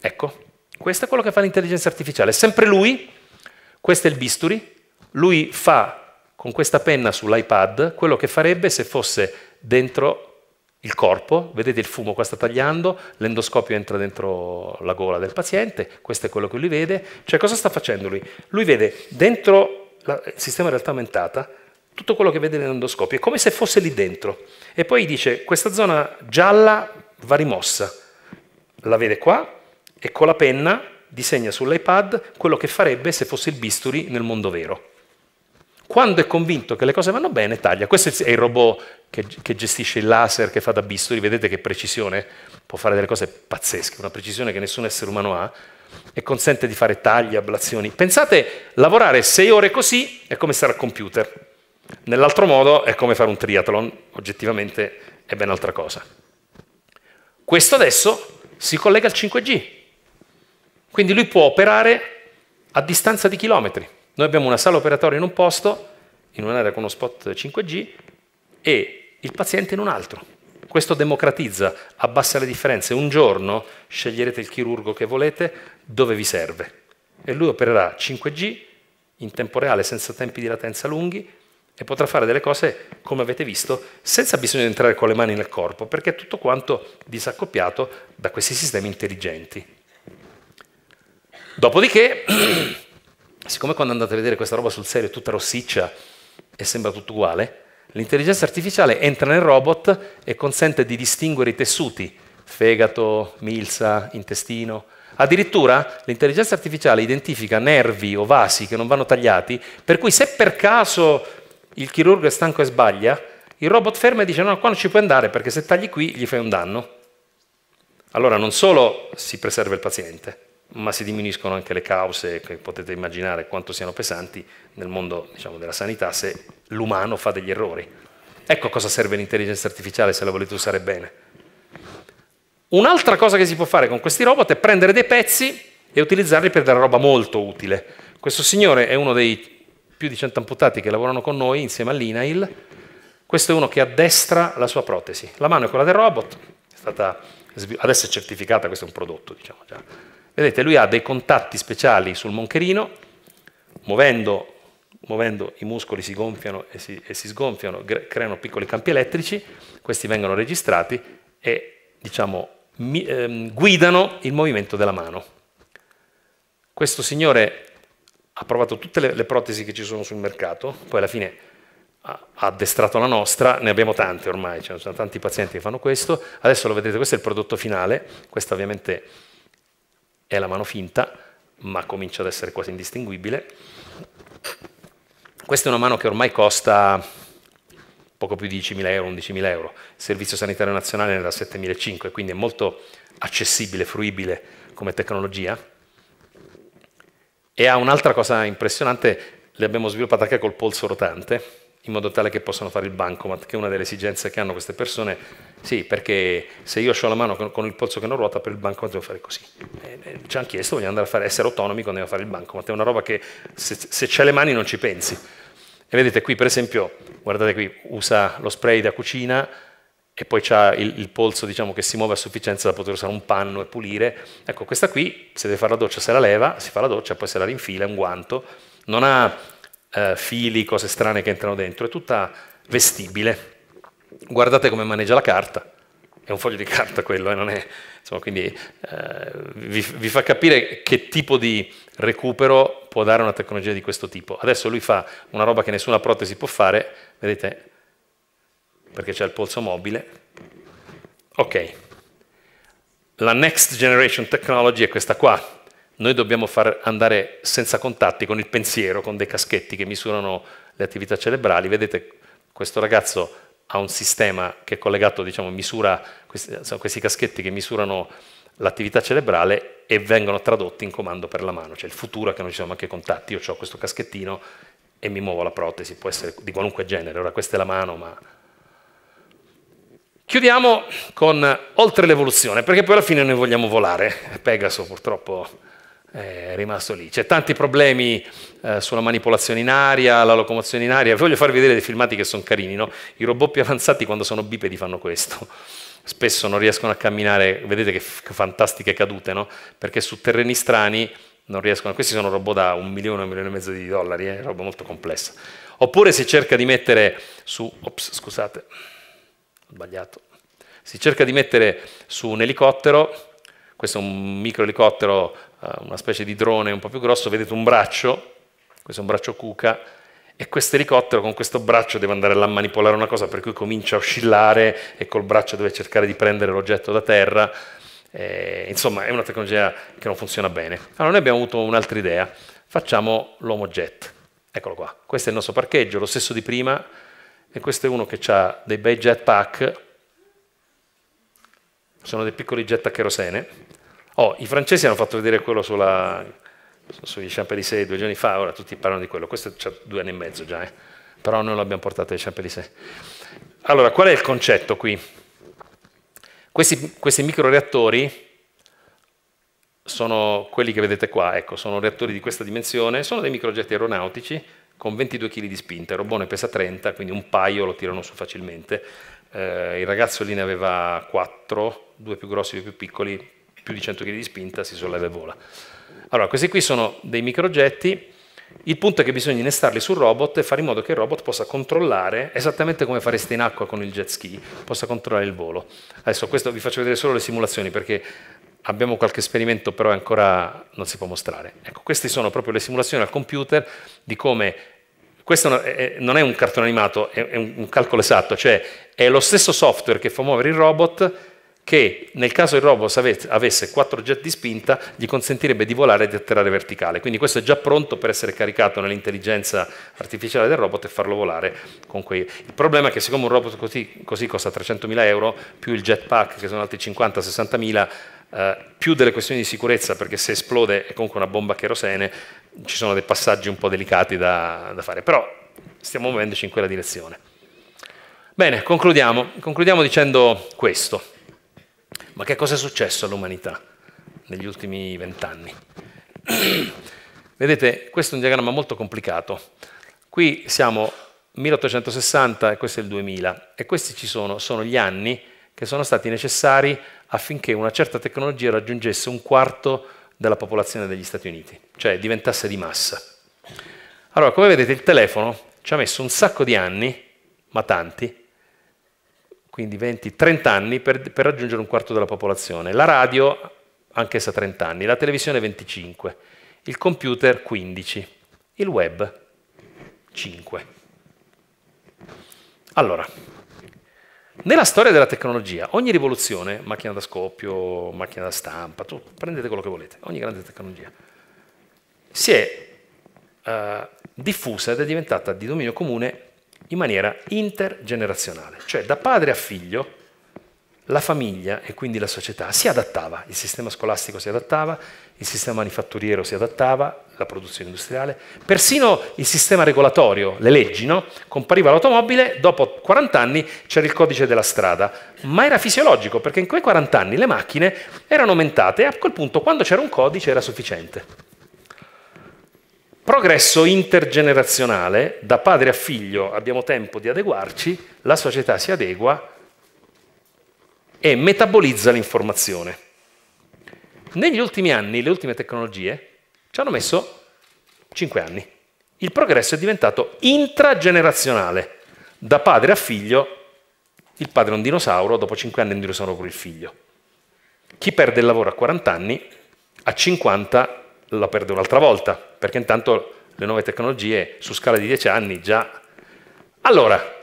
Ecco, questo è quello che fa l'intelligenza artificiale. È sempre lui, questo è il bisturi, lui fa con questa penna sull'iPad quello che farebbe se fosse dentro il corpo, vedete il fumo qua sta tagliando, l'endoscopio entra dentro la gola del paziente, questo è quello che lui vede, cioè cosa sta facendo lui? Lui vede dentro il sistema realtà aumentata tutto quello che vede nell'endoscopio, è come se fosse lì dentro. E poi dice questa zona gialla va rimossa, la vede qua e con la penna disegna sull'iPad quello che farebbe se fosse il bisturi nel mondo vero. Quando è convinto che le cose vanno bene, taglia. Questo è il robot che, che gestisce il laser, che fa da bisturi, vedete che precisione, può fare delle cose pazzesche, una precisione che nessun essere umano ha e consente di fare tagli, ablazioni. Pensate, lavorare sei ore così è come stare al computer, nell'altro modo è come fare un triathlon, oggettivamente è ben altra cosa. Questo adesso si collega al 5G, quindi lui può operare a distanza di chilometri. Noi abbiamo una sala operatoria in un posto, in un'area con uno spot 5G, e il paziente in un altro. Questo democratizza, abbassa le differenze. Un giorno sceglierete il chirurgo che volete dove vi serve e lui opererà 5G in tempo reale, senza tempi di latenza lunghi e potrà fare delle cose, come avete visto, senza bisogno di entrare con le mani nel corpo, perché è tutto quanto disaccoppiato da questi sistemi intelligenti. Dopodiché (clears throat) siccome quando andate a vedere questa roba sul serio è tutta rossiccia e sembra tutto uguale, l'intelligenza artificiale entra nel robot e consente di distinguere i tessuti, fegato, milza, intestino. Addirittura l'intelligenza artificiale identifica nervi o vasi che non vanno tagliati, per cui se per caso il chirurgo è stanco e sbaglia, il robot ferma e dice no, qua non ci puoi andare perché se tagli qui gli fai un danno. Allora non solo si preserva il paziente, ma si diminuiscono anche le cause che potete immaginare quanto siano pesanti nel mondo diciamo, della sanità se l'umano fa degli errori. Ecco a cosa serve l'intelligenza artificiale se la volete usare bene. Un'altra cosa che si può fare con questi robot è prendere dei pezzi e utilizzarli per della roba molto utile. Questo signore è uno dei più di 100 amputati che lavorano con noi insieme all'INAIL. Questo è uno che addestra la sua protesi. La mano è quella del robot, stata, adesso è certificata, questo è un prodotto, diciamo già Vedete, lui ha dei contatti speciali sul moncherino, muovendo, muovendo i muscoli si gonfiano e si, e si sgonfiano, creano piccoli campi elettrici, questi vengono registrati e diciamo, mi, ehm, guidano il movimento della mano. Questo signore ha provato tutte le, le protesi che ci sono sul mercato, poi alla fine ha addestrato la nostra, ne abbiamo tante ormai, ci cioè sono tanti pazienti che fanno questo, adesso lo vedete, questo è il prodotto finale, questa ovviamente è la mano finta, ma comincia ad essere quasi indistinguibile. Questa è una mano che ormai costa poco più di 10.000 euro, 11.000 euro. Il Servizio Sanitario Nazionale ne da 7.500, quindi è molto accessibile, fruibile come tecnologia. E ha un'altra cosa impressionante, l'abbiamo sviluppata anche col polso rotante, in modo tale che possano fare il bancomat, che è una delle esigenze che hanno queste persone. Sì, perché se io ho la mano con, il polso che non ruota, per il bancomat devo fare così. Eh, eh, ci hanno chiesto, voglio andare a fare, essere autonomi quando devo fare il bancomat. È una roba che se, se c'è le mani non ci pensi. E vedete qui, per esempio, guardate qui, usa lo spray da cucina, e poi ha il, il, polso diciamo, che si muove a sufficienza da poter usare un panno e pulire. Ecco, questa qui, se deve fare la doccia, se la leva, si fa la doccia, poi se la rinfila, un guanto. Non ha eh, fili, cose strane che entrano dentro, è tutta vestibile. Guardate come maneggia la carta, è un foglio di carta quello, eh, non è, insomma, quindi eh, vi, vi, fa capire che tipo di recupero può dare una tecnologia di questo tipo. Adesso lui fa una roba che nessuna protesi può fare, vedete, perché c'è il polso mobile. Ok, la next generation technology è questa qua, noi dobbiamo far andare senza contatti con il pensiero, con dei caschetti che misurano le attività cerebrali. Vedete, questo ragazzo ha un sistema che è collegato, diciamo, misura, questi, sono questi caschetti che misurano l'attività cerebrale e vengono tradotti in comando per la mano, cioè il futuro è che non ci sono anche contatti, io ho questo caschettino e mi muovo la protesi, può essere di qualunque genere, ora questa è la mano, ma... Chiudiamo con oltre l'evoluzione, perché poi alla fine noi vogliamo volare, Pegaso purtroppo è rimasto lì. C'è tanti problemi eh, sulla manipolazione in aria, la locomozione in aria. Voglio farvi vedere dei filmati che sono carini, no? I robot più avanzati quando sono bipedi fanno questo. Spesso non riescono a camminare, vedete che, che fantastiche cadute, no? Perché su terreni strani non riescono. Questi sono robot da un milione, un milione e mezzo di dollari, è eh? roba molto complessa. Oppure si cerca di mettere su... Ops, scusate, ho sbagliato. Si cerca di mettere su un elicottero questo è un microelicottero eh, una specie di drone un po' più grosso, vedete un braccio, questo è un braccio cuca, e questo elicottero con questo braccio deve andare a manipolare una cosa, per cui comincia a oscillare e col braccio deve cercare di prendere l'oggetto da terra. Eh, insomma, è una tecnologia che non funziona bene. Allora noi abbiamo avuto un'altra idea, facciamo l'Homo Jet. Eccolo qua, questo è il nostro parcheggio, lo stesso di prima, e questo è uno che ha dei bei jetpack, sono dei piccoli jet a cherosene, Oh, i francesi hanno fatto vedere quello sulla, sugli Champs-Élysées due giorni fa, ora tutti parlano di quello, questo c'è due anni e mezzo già, eh? però noi l'abbiamo portato ai Champs-Élysées. Allora, qual è il concetto qui? Questi, questi microreattori sono quelli che vedete qua, ecco, sono reattori di questa dimensione, sono dei microgetti aeronautici con 22 kg di spinta, il robone pesa 30, quindi un paio lo tirano su facilmente, eh, il ragazzo lì ne aveva 4, due più grossi e due più piccoli, più di 100 kg di spinta, si solleva e vola. Allora, questi qui sono dei microgetti, il punto è che bisogna innestarli sul robot e fare in modo che il robot possa controllare, esattamente come fareste in acqua con il jet ski, possa controllare il volo. Adesso questo vi faccio vedere solo le simulazioni perché abbiamo qualche esperimento però ancora non si può mostrare. Ecco, queste sono proprio le simulazioni al computer di come questo non è un cartone animato, è un calcolo esatto, cioè è lo stesso software che fa muovere il robot che nel caso il robot avesse 4 jet di spinta gli consentirebbe di volare e di atterrare verticale. Quindi questo è già pronto per essere caricato nell'intelligenza artificiale del robot e farlo volare con quei... Il problema è che siccome un robot così, così costa 300.000 euro, più il jetpack che sono altri 50-60.000, eh, più delle questioni di sicurezza, perché se esplode è comunque una bomba a cherosene, ci sono dei passaggi un po' delicati da, da fare. Però stiamo muovendoci in quella direzione. Bene, concludiamo, concludiamo dicendo questo. Ma che cosa è successo all'umanità negli ultimi vent'anni? (clears throat) Vedete, questo è un diagramma molto complicato. Qui siamo 1860 e questo è il 2000 e questi ci sono, sono gli anni che sono stati necessari affinché una certa tecnologia raggiungesse un quarto della popolazione degli Stati Uniti, cioè diventasse di massa. Allora, come vedete, il telefono ci ha messo un sacco di anni, ma tanti, quindi 20-30 anni per, per raggiungere un quarto della popolazione. La radio, anch'essa 30 anni, la televisione 25, il computer 15, il web 5. Allora, nella storia della tecnologia, ogni rivoluzione, macchina da scoppio, macchina da stampa, tu prendete quello che volete, ogni grande tecnologia, si è eh, diffusa ed è diventata di dominio comune in maniera intergenerazionale, cioè da padre a figlio la famiglia e quindi la società si adattava, il sistema scolastico si adattava, il sistema manifatturiero si adattava, la produzione industriale, persino il sistema regolatorio, le leggi, no? compariva l'automobile, dopo 40 anni c'era il codice della strada, ma era fisiologico perché in quei 40 anni le macchine erano aumentate e a quel punto quando c'era un codice era sufficiente. Progresso intergenerazionale, da padre a figlio abbiamo tempo di adeguarci, la società si adegua e metabolizza l'informazione. Negli ultimi anni, le ultime tecnologie ci hanno messo 5 anni. Il progresso è diventato intragenerazionale, da padre a figlio, il padre è un dinosauro, dopo 5 anni è un dinosauro con il figlio. Chi perde il lavoro a 40 anni, a 50 la perde un'altra volta, perché intanto le nuove tecnologie su scala di 10 anni già... Allora,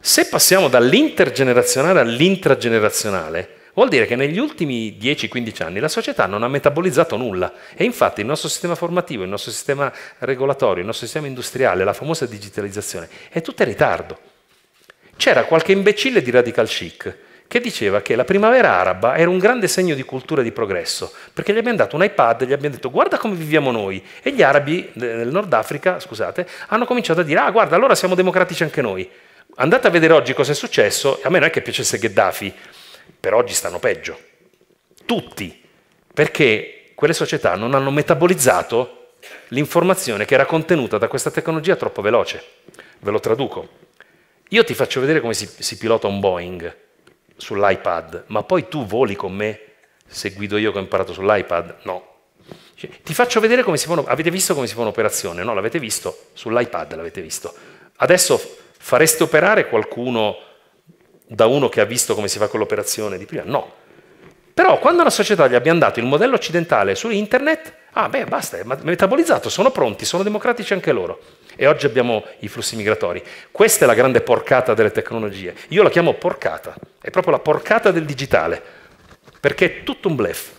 se passiamo dall'intergenerazionale all'intragenerazionale, vuol dire che negli ultimi 10-15 anni la società non ha metabolizzato nulla e infatti il nostro sistema formativo, il nostro sistema regolatorio, il nostro sistema industriale, la famosa digitalizzazione, è tutto in ritardo. C'era qualche imbecille di radical chic che diceva che la primavera araba era un grande segno di cultura e di progresso, perché gli abbiamo dato un iPad, gli abbiamo detto guarda come viviamo noi, e gli arabi del Nord Africa, scusate, hanno cominciato a dire ah guarda allora siamo democratici anche noi. Andate a vedere oggi cosa è successo, a me non è che piacesse Gheddafi, però oggi stanno peggio. Tutti, perché quelle società non hanno metabolizzato l'informazione che era contenuta da questa tecnologia troppo veloce. Ve lo traduco. Io ti faccio vedere come si, si pilota un Boeing sull'iPad, ma poi tu voli con me se guido io che ho imparato sull'iPad? No. Cioè, ti faccio vedere come si fa Avete visto come si fa un'operazione? No, l'avete visto? Sull'iPad l'avete visto. Adesso fareste operare qualcuno da uno che ha visto come si fa quell'operazione di prima? No. Però quando la società gli abbia dato il modello occidentale su internet, ah beh basta, è metabolizzato, sono pronti, sono democratici anche loro. E oggi abbiamo i flussi migratori. Questa è la grande porcata delle tecnologie. Io la chiamo porcata, è proprio la porcata del digitale, perché è tutto un blef.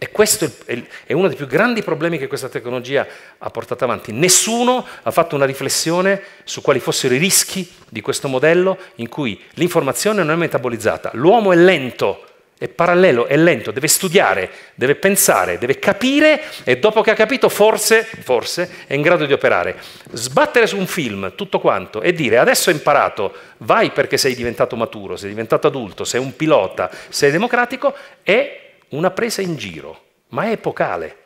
E questo è uno dei più grandi problemi che questa tecnologia ha portato avanti. Nessuno ha fatto una riflessione su quali fossero i rischi di questo modello in cui l'informazione non è metabolizzata. L'uomo è lento è parallelo, è lento, deve studiare, deve pensare, deve capire e dopo che ha capito forse, forse è in grado di operare. Sbattere su un film tutto quanto e dire adesso hai imparato, vai perché sei diventato maturo, sei diventato adulto, sei un pilota, sei democratico, è una presa in giro, ma è epocale.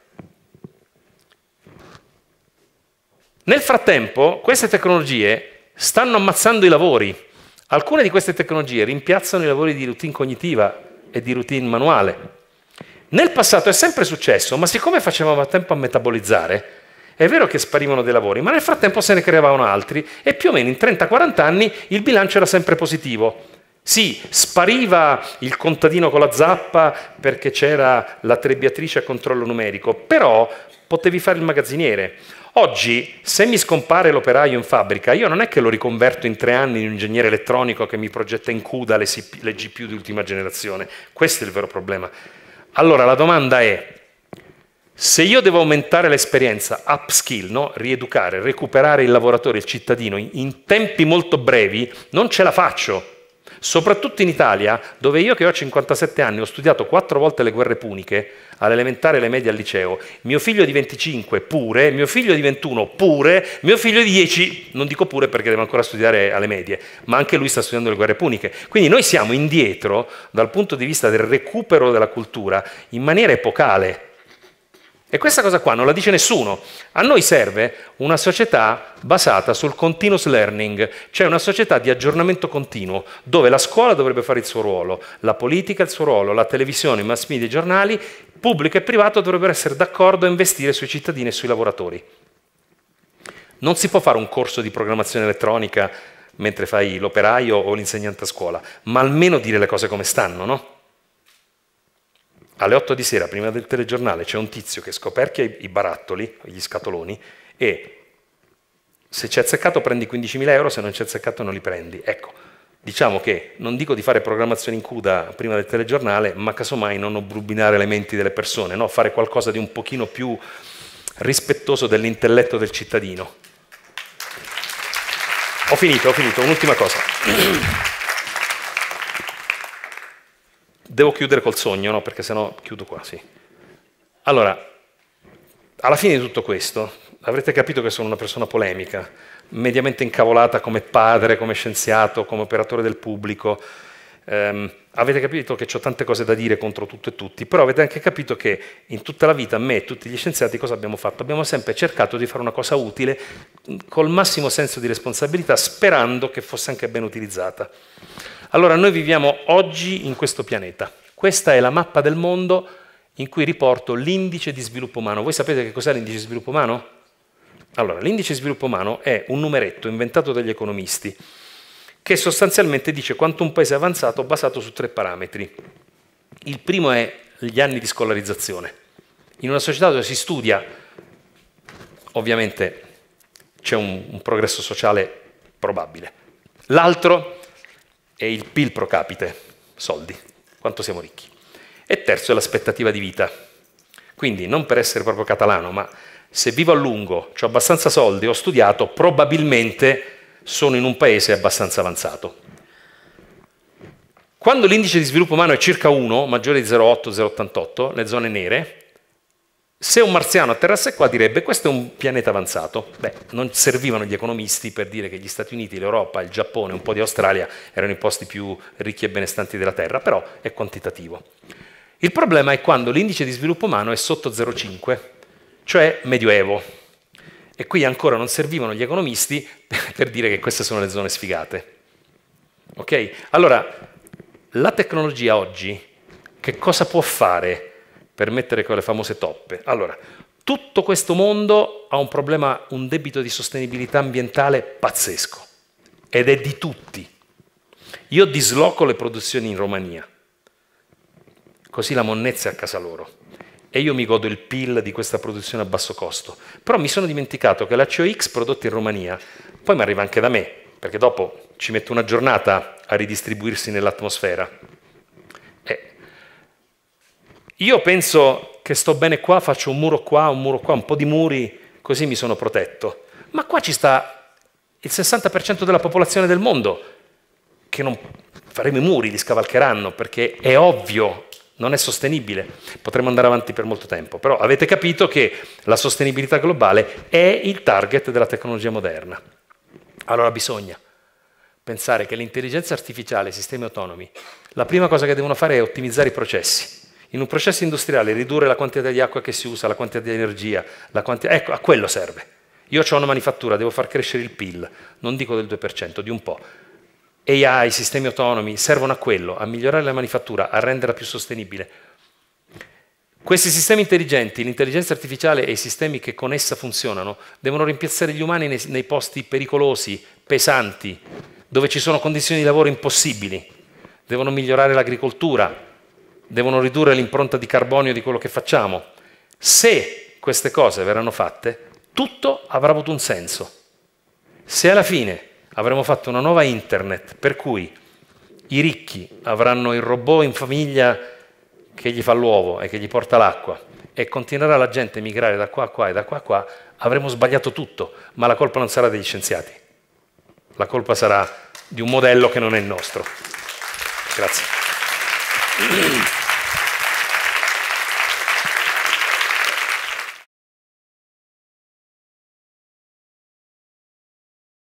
Nel frattempo queste tecnologie stanno ammazzando i lavori. Alcune di queste tecnologie rimpiazzano i lavori di routine cognitiva, e di routine manuale. Nel passato è sempre successo, ma siccome facevamo tempo a metabolizzare, è vero che sparivano dei lavori, ma nel frattempo se ne creavano altri e più o meno in 30-40 anni il bilancio era sempre positivo. Sì, spariva il contadino con la zappa perché c'era la trebbiatrice a controllo numerico, però potevi fare il magazziniere Oggi, se mi scompare l'operaio in fabbrica, io non è che lo riconverto in tre anni in un ingegnere elettronico che mi progetta in CUDA le, CP, le GPU di ultima generazione. Questo è il vero problema. Allora, la domanda è, se io devo aumentare l'esperienza, upskill, no? rieducare, recuperare il lavoratore, il cittadino, in tempi molto brevi, non ce la faccio soprattutto in Italia, dove io che ho 57 anni ho studiato quattro volte le guerre puniche, all'elementare, e alle medie, al liceo, mio figlio di 25 pure, mio figlio di 21 pure, mio figlio di 10, non dico pure perché deve ancora studiare alle medie, ma anche lui sta studiando le guerre puniche. Quindi noi siamo indietro dal punto di vista del recupero della cultura in maniera epocale. E questa cosa qua non la dice nessuno. A noi serve una società basata sul continuous learning, cioè una società di aggiornamento continuo, dove la scuola dovrebbe fare il suo ruolo, la politica il suo ruolo, la televisione, i mass media, i giornali, pubblico e privato dovrebbero essere d'accordo a investire sui cittadini e sui lavoratori. Non si può fare un corso di programmazione elettronica mentre fai l'operaio o l'insegnante a scuola, ma almeno dire le cose come stanno, no? alle 8 di sera, prima del telegiornale, c'è un tizio che scoperchia i, barattoli, gli scatoloni, e se ci è azzeccato prendi 15.000 euro, se non ci è azzeccato non li prendi. Ecco, diciamo che non dico di fare programmazione in CUDA prima del telegiornale, ma casomai non obbrubinare le menti delle persone, no? fare qualcosa di un pochino più rispettoso dell'intelletto del cittadino. Ho finito, ho finito, un'ultima cosa. (clears throat) Devo chiudere col sogno, no? Perché sennò chiudo qua, sì. Allora, alla fine di tutto questo, avrete capito che sono una persona polemica, mediamente incavolata come padre, come scienziato, come operatore del pubblico. Um, avete capito che ho tante cose da dire contro tutto e tutti, però avete anche capito che in tutta la vita, me e tutti gli scienziati, cosa abbiamo fatto? Abbiamo sempre cercato di fare una cosa utile col massimo senso di responsabilità, sperando che fosse anche ben utilizzata. Allora noi viviamo oggi in questo pianeta. Questa è la mappa del mondo in cui riporto l'indice di sviluppo umano. Voi sapete che cos'è l'indice di sviluppo umano? Allora, l'indice di sviluppo umano è un numeretto inventato dagli economisti che sostanzialmente dice quanto un paese è avanzato basato su tre parametri. Il primo è gli anni di scolarizzazione. In una società dove si studia, ovviamente c'è un, un progresso sociale probabile. L'altro è è il PIL pro capite, soldi, quanto siamo ricchi. E terzo è l'aspettativa di vita. Quindi non per essere proprio catalano, ma se vivo a lungo, ho abbastanza soldi, ho studiato, probabilmente sono in un paese abbastanza avanzato. Quando l'indice di sviluppo umano è circa 1, maggiore di 0,8-0,88, le zone nere, se un marziano atterrasse qua direbbe questo è un pianeta avanzato. Beh, non servivano gli economisti per dire che gli Stati Uniti, l'Europa, il Giappone, un po' di Australia erano i posti più ricchi e benestanti della Terra, però è quantitativo. Il problema è quando l'indice di sviluppo umano è sotto 0,5, cioè medioevo. E qui ancora non servivano gli economisti (laughs) per dire che queste sono le zone sfigate. Ok? Allora, la tecnologia oggi che cosa può fare? per mettere quelle famose toppe. Allora, tutto questo mondo ha un problema, un debito di sostenibilità ambientale pazzesco ed è di tutti. Io disloco le produzioni in Romania, così la monnezza è a casa loro e io mi godo il PIL di questa produzione a basso costo. Però mi sono dimenticato che la COX prodotta in Romania poi mi arriva anche da me, perché dopo ci metto una giornata a ridistribuirsi nell'atmosfera. Io penso che sto bene qua, faccio un muro qua, un muro qua, un po' di muri, così mi sono protetto. Ma qua ci sta il 60% della popolazione del mondo, che non faremo i muri, li scavalcheranno, perché è ovvio, non è sostenibile. Potremmo andare avanti per molto tempo, però avete capito che la sostenibilità globale è il target della tecnologia moderna. Allora bisogna pensare che l'intelligenza artificiale, i sistemi autonomi, la prima cosa che devono fare è ottimizzare i processi in un processo industriale ridurre la quantità di acqua che si usa, la quantità di energia, quantità... ecco, a quello serve. Io ho una manifattura, devo far crescere il PIL, non dico del 2%, di un po'. AI, sistemi autonomi, servono a quello, a migliorare la manifattura, a renderla più sostenibile. Questi sistemi intelligenti, l'intelligenza artificiale e i sistemi che con essa funzionano, devono rimpiazzare gli umani nei posti pericolosi, pesanti, dove ci sono condizioni di lavoro impossibili. Devono migliorare l'agricoltura, devono ridurre l'impronta di carbonio di quello che facciamo. Se queste cose verranno fatte, tutto avrà avuto un senso. Se alla fine avremo fatto una nuova internet per cui i ricchi avranno il robot in famiglia che gli fa l'uovo e che gli porta l'acqua e continuerà la gente a migrare da qua a qua e da qua a qua, avremo sbagliato tutto, ma la colpa non sarà degli scienziati, la colpa sarà di un modello che non è il nostro. Grazie.